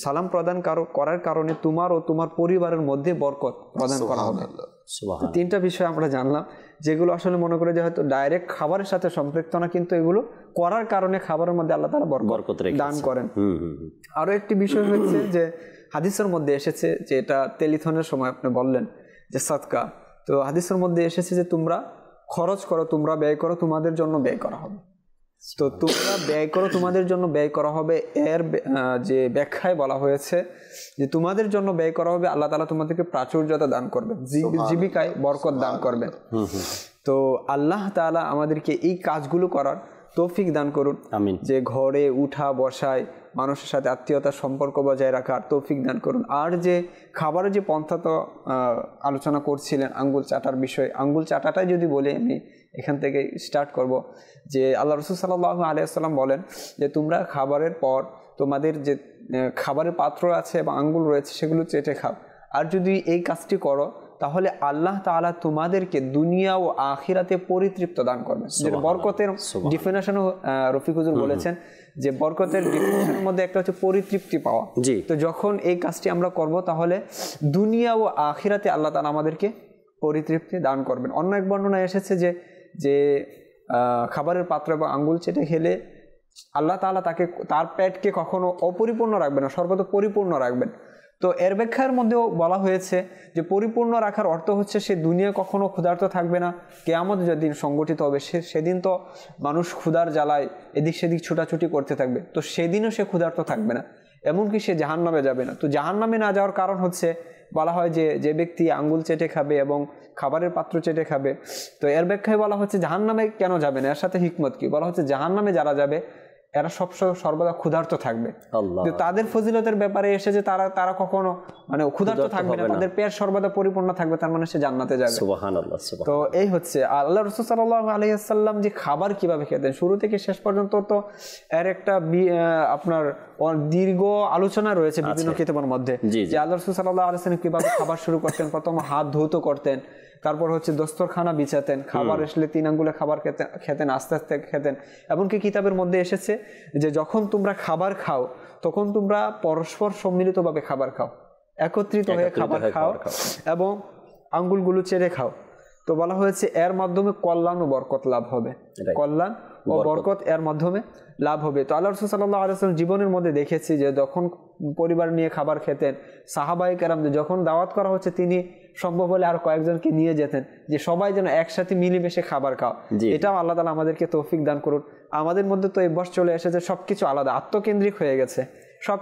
সালাম প্রদান করার কারণে তোমার ও তোমার পরিবারের মধ্যে বরকত প্রদান করা হবে তিনটা বিষয় আমরা জানলাম যেগুলো আসলে মনে করে যে হয়তো ডাইরেক্ট খাবারের সাথে সম্পৃক্ত না কিন্তু এগুলো করার কারণে খাবারের মধ্যে আল্লাহ তারা বরকত দান করেন আরো একটি বিষয় হচ্ছে যে হাদিসের মধ্যে এসেছে যে এটা টেলিথনের সময় আপনি বললেন যে সৎকা তো হাদিসের মধ্যে এসেছে যে তোমরা খরচ করো তোমরা ব্যয় করো তোমাদের জন্য ব্যয় করা হবে তো তোমরা ব্যয় করো তোমাদের জন্য ব্যয় করা হবে এর যে ব্যাখ্যায় বলা হয়েছে যে তোমাদের জন্য ব্যয় করা হবে আল্লাহ তালা তোমাদেরকে প্রাচুর্যতা দান করবে জীবিকায় বরকত দান করবে তো আল্লাহ তালা আমাদেরকে এই কাজগুলো করার তৌফিক দান করুন আমিন যে ঘরে উঠা বসায় মানুষের সাথে আত্মীয়তার সম্পর্ক বজায় রাখার তৌফিক দান করুন আর যে খাবারের যে পন্থা তো আলোচনা করছিলেন আঙ্গুল চাটার বিষয়ে আঙ্গুল চাটাটাই যদি বলি আমি এখান থেকে স্টার্ট করব যে আল্লাহ রসুল সাল্লাহ আলিয়াল্লাম বলেন যে তোমরা খাবারের পর তোমাদের যে খাবারের পাত্র আছে বা আঙ্গুল রয়েছে সেগুলো চেটে খাও আর যদি এই কাজটি করো তাহলে আল্লাহ তালা তোমাদেরকে দুনিয়া ও আখিরাতে পরিতৃপ্ত দান করবেন বরকতের ডিফিনেশন রফিক হুজুর বলেছেন যে বরকতের ডিফিনেশনের মধ্যে একটা হচ্ছে পরিতৃপ্তি পাওয়া জি তো যখন এই কাজটি আমরা করব তাহলে দুনিয়া ও আখিরাতে আল্লাহ তালা আমাদেরকে পরিতৃপ্তি দান করবেন অন্য এক বর্ণনায় এসেছে যে যে খাবারের পাত্র বা আঙ্গুল চেটে খেলে আল্লাহ তালা তাকে তার পেটকে কখনো অপরিপূর্ণ রাখবেন না সর্বত পরিপূর্ণ রাখবেন তো এর ব্যাখ্যার মধ্যেও বলা হয়েছে যে পরিপূর্ণ রাখার অর্থ হচ্ছে সে দুনিয়া কখনো ক্ষুধার্ত থাকবে না কেয়ামত যেদিন সংগঠিত হবে সে সেদিন তো মানুষ ক্ষুধার জ্বালায় এদিক সেদিক ছুটাছুটি করতে থাকবে তো সেদিনও সে ক্ষুধার্ত থাকবে না এমনকি সে জাহান নামে যাবে না তো জাহান নামে না যাওয়ার কারণ হচ্ছে বলা হয় যে যে ব্যক্তি আঙ্গুল চেটে খাবে এবং খাবারের পাত্র চেটে খাবে তো এর ব্যাখ্যায় বলা হচ্ছে জাহান নামে কেন যাবে না এর সাথে হিকমত কি বলা হচ্ছে জাহান নামে যারা যাবে এরা সবসময় সর্বদা ক্ষুধার্ত থাকবে তাদের ফজিলতের ব্যাপারে এসে যে তারা তারা কখনো মানে ক্ষুধার্ত থাকবে না তাদের পেট সর্বদা পরিপূর্ণ থাকবে তার মানে সে জান্নাতে যাবে তো এই হচ্ছে আল্লাহ রসুল সাল্লাহ আলহিহাসাল্লাম যে খাবার কিভাবে খেতেন শুরু থেকে শেষ পর্যন্ত তো এর একটা আপনার দীর্ঘ আলোচনা রয়েছে বিভিন্ন কিতাবের মধ্যে যে আল্লাহ রসুল সাল্লাহ আলহিহাম কিভাবে খাবার শুরু করতেন প্রথম হাত ধৌত করতেন তারপর হচ্ছে দস্তরখানা বিছাতেন খাবার আসলে তিন আঙ্গুলে খাবার খেতেন খেতেন আস্তে আস্তে খেতেন এমনকি কিতাবের মধ্যে এসেছে যে যখন তোমরা খাবার খাও তখন তোমরা পরস্পর সম্মিলিতভাবে খাবার খাও একত্রিত হয়ে খাবার খাও এবং আঙ্গুলগুলো চেড়ে খাও তো বলা হয়েছে এর মাধ্যমে কল্যাণ ও বরকত লাভ হবে কল্যাণ ও বরকত এর মাধ্যমে লাভ হবে তো আল্লাহ রসুল্লাহ সাল্লাহ আলসালাম জীবনের মধ্যে দেখেছি যে যখন পরিবার নিয়ে খাবার খেতেন সাহাবাহিক এরাম যখন দাওয়াত করা হচ্ছে তিনি সম্ভব হলে আরো কয়েকজনকে নিয়ে যেতেন যে সবাই যেন একসাথে মিলেমিশে খাবার খাও এটাও আল্লাহ তালা আমাদেরকে তৌফিক দান করুন আমাদের মধ্যে তো এবার চলে এসেছে সবকিছু আলাদা আত্মকেন্দ্রিক হয়ে গেছে সব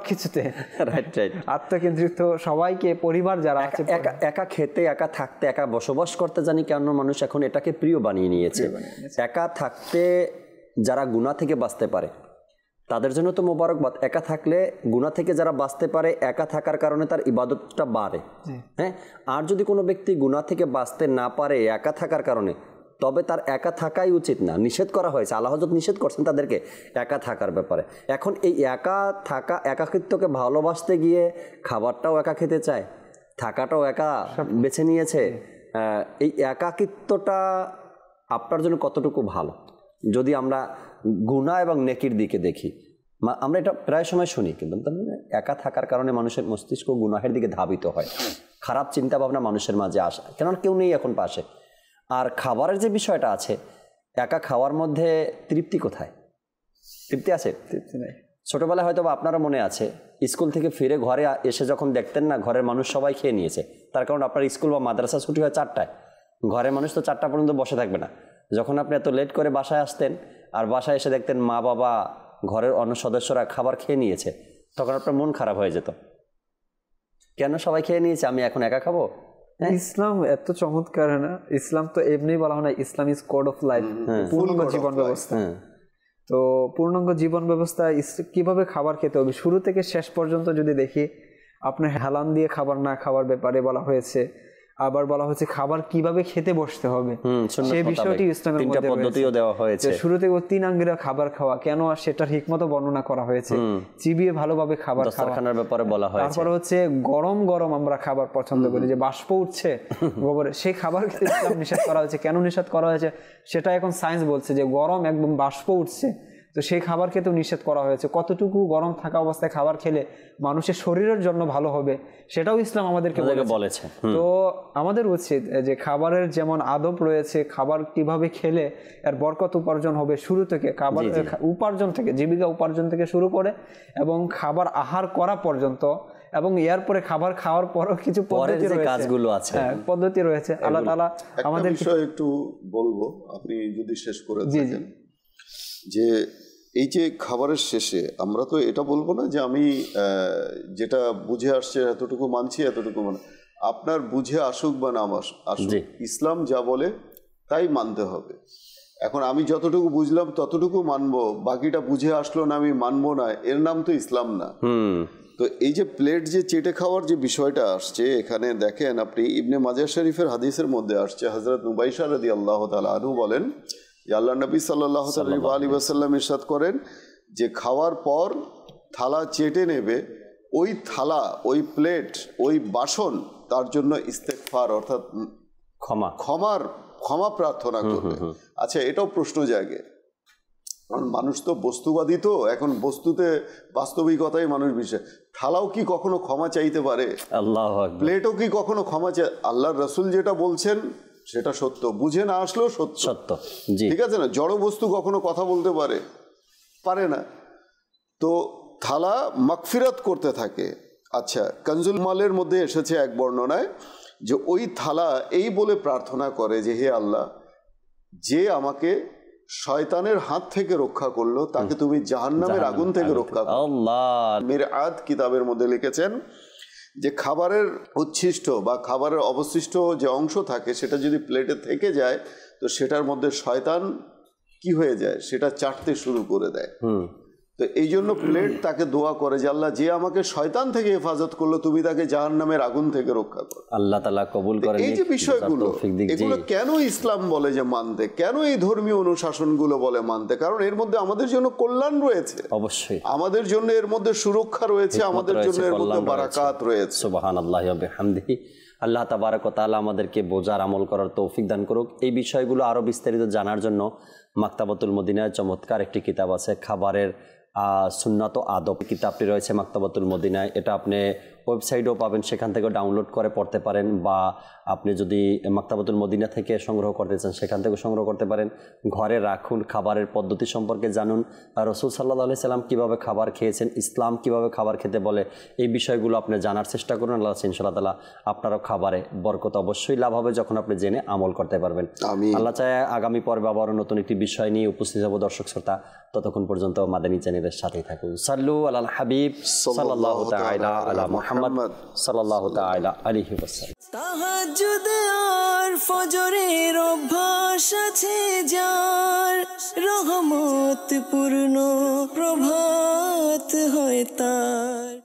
রাইট রাইট আত্মকেন্দ্রিক তো সবাইকে পরিবার যারা আছে একা একা খেতে একা থাকতে একা বসবাস করতে জানি কেন মানুষ এখন এটাকে প্রিয় বানিয়ে নিয়েছে একা থাকতে যারা গুণা থেকে বাঁচতে পারে তাদের জন্য তো মোবারকবাদ একা থাকলে গুণা থেকে যারা বাঁচতে পারে একা থাকার কারণে তার ইবাদতটা বাড়ে হ্যাঁ আর যদি কোনো ব্যক্তি গুণা থেকে বাঁচতে না পারে একা থাকার কারণে তবে তার একা থাকাই উচিত না নিষেধ করা হয়েছে আল্লাহ হজরত নিষেধ করছেন তাদেরকে একা থাকার ব্যাপারে এখন এই একা থাকা একাকিত্বকে ভালোবাসতে গিয়ে খাবারটাও একা খেতে চায় থাকাটাও একা বেছে নিয়েছে এই একাকিত্বটা আপনার জন্য কতটুকু ভালো যদি আমরা গুণা এবং নেকির দিকে দেখি আমরা এটা প্রায় সময় শুনি কিন্তু মানে একা থাকার কারণে মানুষের মস্তিষ্ক গুনাহের দিকে ধাবিত হয় খারাপ চিন্তা ভাবনা মানুষের মাঝে আসে কেননা কেউ নেই এখন পাশে আর খাবারের যে বিষয়টা আছে একা খাওয়ার মধ্যে তৃপ্তি কোথায় তৃপ্তি আছে তৃপ্তি নেই ছোটোবেলায় হয়তো বা আপনারও মনে আছে স্কুল থেকে ফিরে ঘরে এসে যখন দেখতেন না ঘরের মানুষ সবাই খেয়ে নিয়েছে তার কারণ আপনার স্কুল বা মাদ্রাসা ছুটি হয় চারটায় ঘরের মানুষ তো চারটা পর্যন্ত বসে থাকবে না যখন আপনি এত লেট করে বাসায় আসতেন আর বাসায় এসে দেখতেন মা বাবা ঘরের অন্য সদস্যরা খাবার খেয়ে নিয়েছে তখন আপনার মন খারাপ হয়ে যেত কেন সবাই খেয়ে নিয়েছে আমি এখন একা খাবো হ্যাঁ। ইসলাম এত চমৎকার হ্যাঁ না ইসলাম তো এমনি বলা হয় না Islam is code of life পূর্ণাঙ্গ জীবন ব্যবস্থা হ্যাঁ। তো পূর্ণাঙ্গ জীবন ব্যবস্থা কিভাবে খাবার খেতে হবে শুরু থেকে শেষ পর্যন্ত যদি দেখি আপনার হেলান দিয়ে খাবার না খাওয়ার ব্যাপারে বলা হয়েছে আবার বলা হচ্ছে খাবার কিভাবে খেতে বসতে হবে সেই বিষয়টি ইসলামের মধ্যে পদ্ধতিও দেওয়া হয়েছে শুরুতে তিন আঙ্গিরা খাবার খাওয়া কেন আর সেটার হিকমত বর্ণনা করা হয়েছে চিবিয়ে ভালোভাবে খাবার খাওয়ার ব্যাপারে বলা হয় তারপর হচ্ছে গরম গরম আমরা খাবার পছন্দ করি যে বাষ্প উঠছে গোবরে সেই খাবার খেতে নিষেধ করা হয়েছে কেন নিষেধ করা হয়েছে সেটা এখন সায়েন্স বলছে যে গরম একদম বাষ্প উঠছে তো সেই খাবার খেতেও নিষেধ করা হয়েছে কতটুকু গরম থাকা অবস্থায় খাবার খেলে মানুষের শরীরের জন্য ভালো হবে সেটাও ইসলাম আমাদেরকে বলেছে তো আমাদের উচিত যে খাবারের যেমন আদব রয়েছে খাবার কিভাবে খেলে এর বরকত উপার্জন হবে শুরু থেকে খাবার উপার্জন থেকে জীবিকা উপার্জন থেকে শুরু করে এবং খাবার আহার করা পর্যন্ত এবং এরপরে খাবার খাওয়ার পরও কিছু পদ্ধতি কাজগুলো আছে হ্যাঁ, পদ্ধতি রয়েছে আল্লাহ তালা আমাদের একটু বলবো আপনি যদি শেষ করে জি জি যে এই যে খাবারের শেষে আমরা তো এটা বলবো না যে আমি যেটা বুঝে আসছে এতটুকু মানছি এতটুকু মানে আপনার বুঝে আসুক বা না আসুক ইসলাম যা বলে তাই মানতে হবে এখন আমি যতটুকু বুঝলাম ততটুকু মানবো বাকিটা বুঝে আসলো না আমি মানব না এর নাম তো ইসলাম না তো এই যে প্লেট যে চেটে খাওয়ার যে বিষয়টা আসছে এখানে দেখেন আপনি ইবনে মাজার শরীফের হাদিসের মধ্যে আসছে হজরত মুবাইশা রদি আল্লাহ তালা আনু বলেন যে আল্লাহ নবী সাল্লাহ আলী আসাল্লাম ইরশাদ করেন যে খাওয়ার পর থালা চেটে নেবে ওই থালা ওই প্লেট ওই বাসন তার জন্য ইস্তেকফার অর্থাৎ ক্ষমা ক্ষমার ক্ষমা প্রার্থনা করবে আচ্ছা এটাও প্রশ্ন জাগে কারণ মানুষ তো বস্তুবাদী তো এখন বস্তুতে বাস্তবিকতাই মানুষ বিশ্বাস থালাও কি কখনো ক্ষমা চাইতে পারে আল্লাহ প্লেটও কি কখনো ক্ষমা চাই আল্লাহর রসুল যেটা বলছেন সেটা সত্য বুঝে না আসলেও সত্য সত্য ঠিক আছে না জড় বস্তু কখনো কথা বলতে পারে পারে না তো থালা মাকফিরাত করতে থাকে আচ্ছা কঞ্জুল মালের মধ্যে এসেছে এক বর্ণনায় যে ওই থালা এই বলে প্রার্থনা করে যে হে আল্লাহ যে আমাকে শয়তানের হাত থেকে রক্ষা করলো তাকে তুমি জাহান্নামের আগুন থেকে রক্ষা করো মের আদ কিতাবের মধ্যে লিখেছেন যে খাবারের উচ্ছিষ্ট বা খাবারের অবশিষ্ট যে অংশ থাকে সেটা যদি প্লেটে থেকে যায় তো সেটার মধ্যে শয়তান কি হয়ে যায় সেটা চাটতে শুরু করে দেয় তো এই জন্য প্লেট তাকে দোয়া করে যে আল্লাহ যে আমাকে শয়তান থেকে হেফাজত করলো তুমি তাকে জাহান নামের আগুন থেকে রক্ষা করো আল্লাহ তালা কবুল করে এই যে বিষয়গুলো এগুলো কেন ইসলাম বলে যে মানতে কেন এই ধর্মীয় অনুশাসনগুলো বলে মানতে কারণ এর মধ্যে আমাদের জন্য কল্যাণ রয়েছে অবশ্যই আমাদের জন্য এর মধ্যে সুরক্ষা রয়েছে আমাদের জন্য এর মধ্যে বারাকাত রয়েছে সুবাহান আল্লাহ হামদিহি আল্লাহ তাবারক তালা আমাদেরকে বোঝার আমল করার তৌফিক দান করুক এই বিষয়গুলো আরও বিস্তারিত জানার জন্য মাক্তাবাতুল মদিনায় চমৎকার একটি কিতাব আছে খাবারের সুন্নাত আদব কিতাবটি রয়েছে মাক্তাবাতুল মদিনায় এটা আপনি ওয়েবসাইটও পাবেন সেখান থেকে ডাউনলোড করে পড়তে পারেন বা আপনি যদি মাক্তাবাতুল মদিনা থেকে সংগ্রহ করতে চান সেখান থেকে সংগ্রহ করতে পারেন ঘরে রাখুন খাবারের পদ্ধতি সম্পর্কে জানুন রসুল সাল্লাহ সাল্লাম কীভাবে খাবার খেয়েছেন ইসলাম কিভাবে খাবার খেতে বলে এই বিষয়গুলো আপনি জানার চেষ্টা করুন আল্লাহ ইনশাল্লাহ তালা আপনারও খাবারে বরকত অবশ্যই লাভ হবে যখন আপনি জেনে আমল করতে পারবেন আল্লাহ চায় আগামী পর্বে আবারও নতুন একটি বিষয় নিয়ে উপস্থিত হব দর্শক শ্রোতা ততক্ষণ পর্যন্ত মাদানী চ্যানেলের সাথেই থাকুন সাল্লু আলাল হাবিব সাল্লাহ তাইলা ফজরের অভ্যাস আছে যার রহমত পূর্ণ প্রভাত হয় তার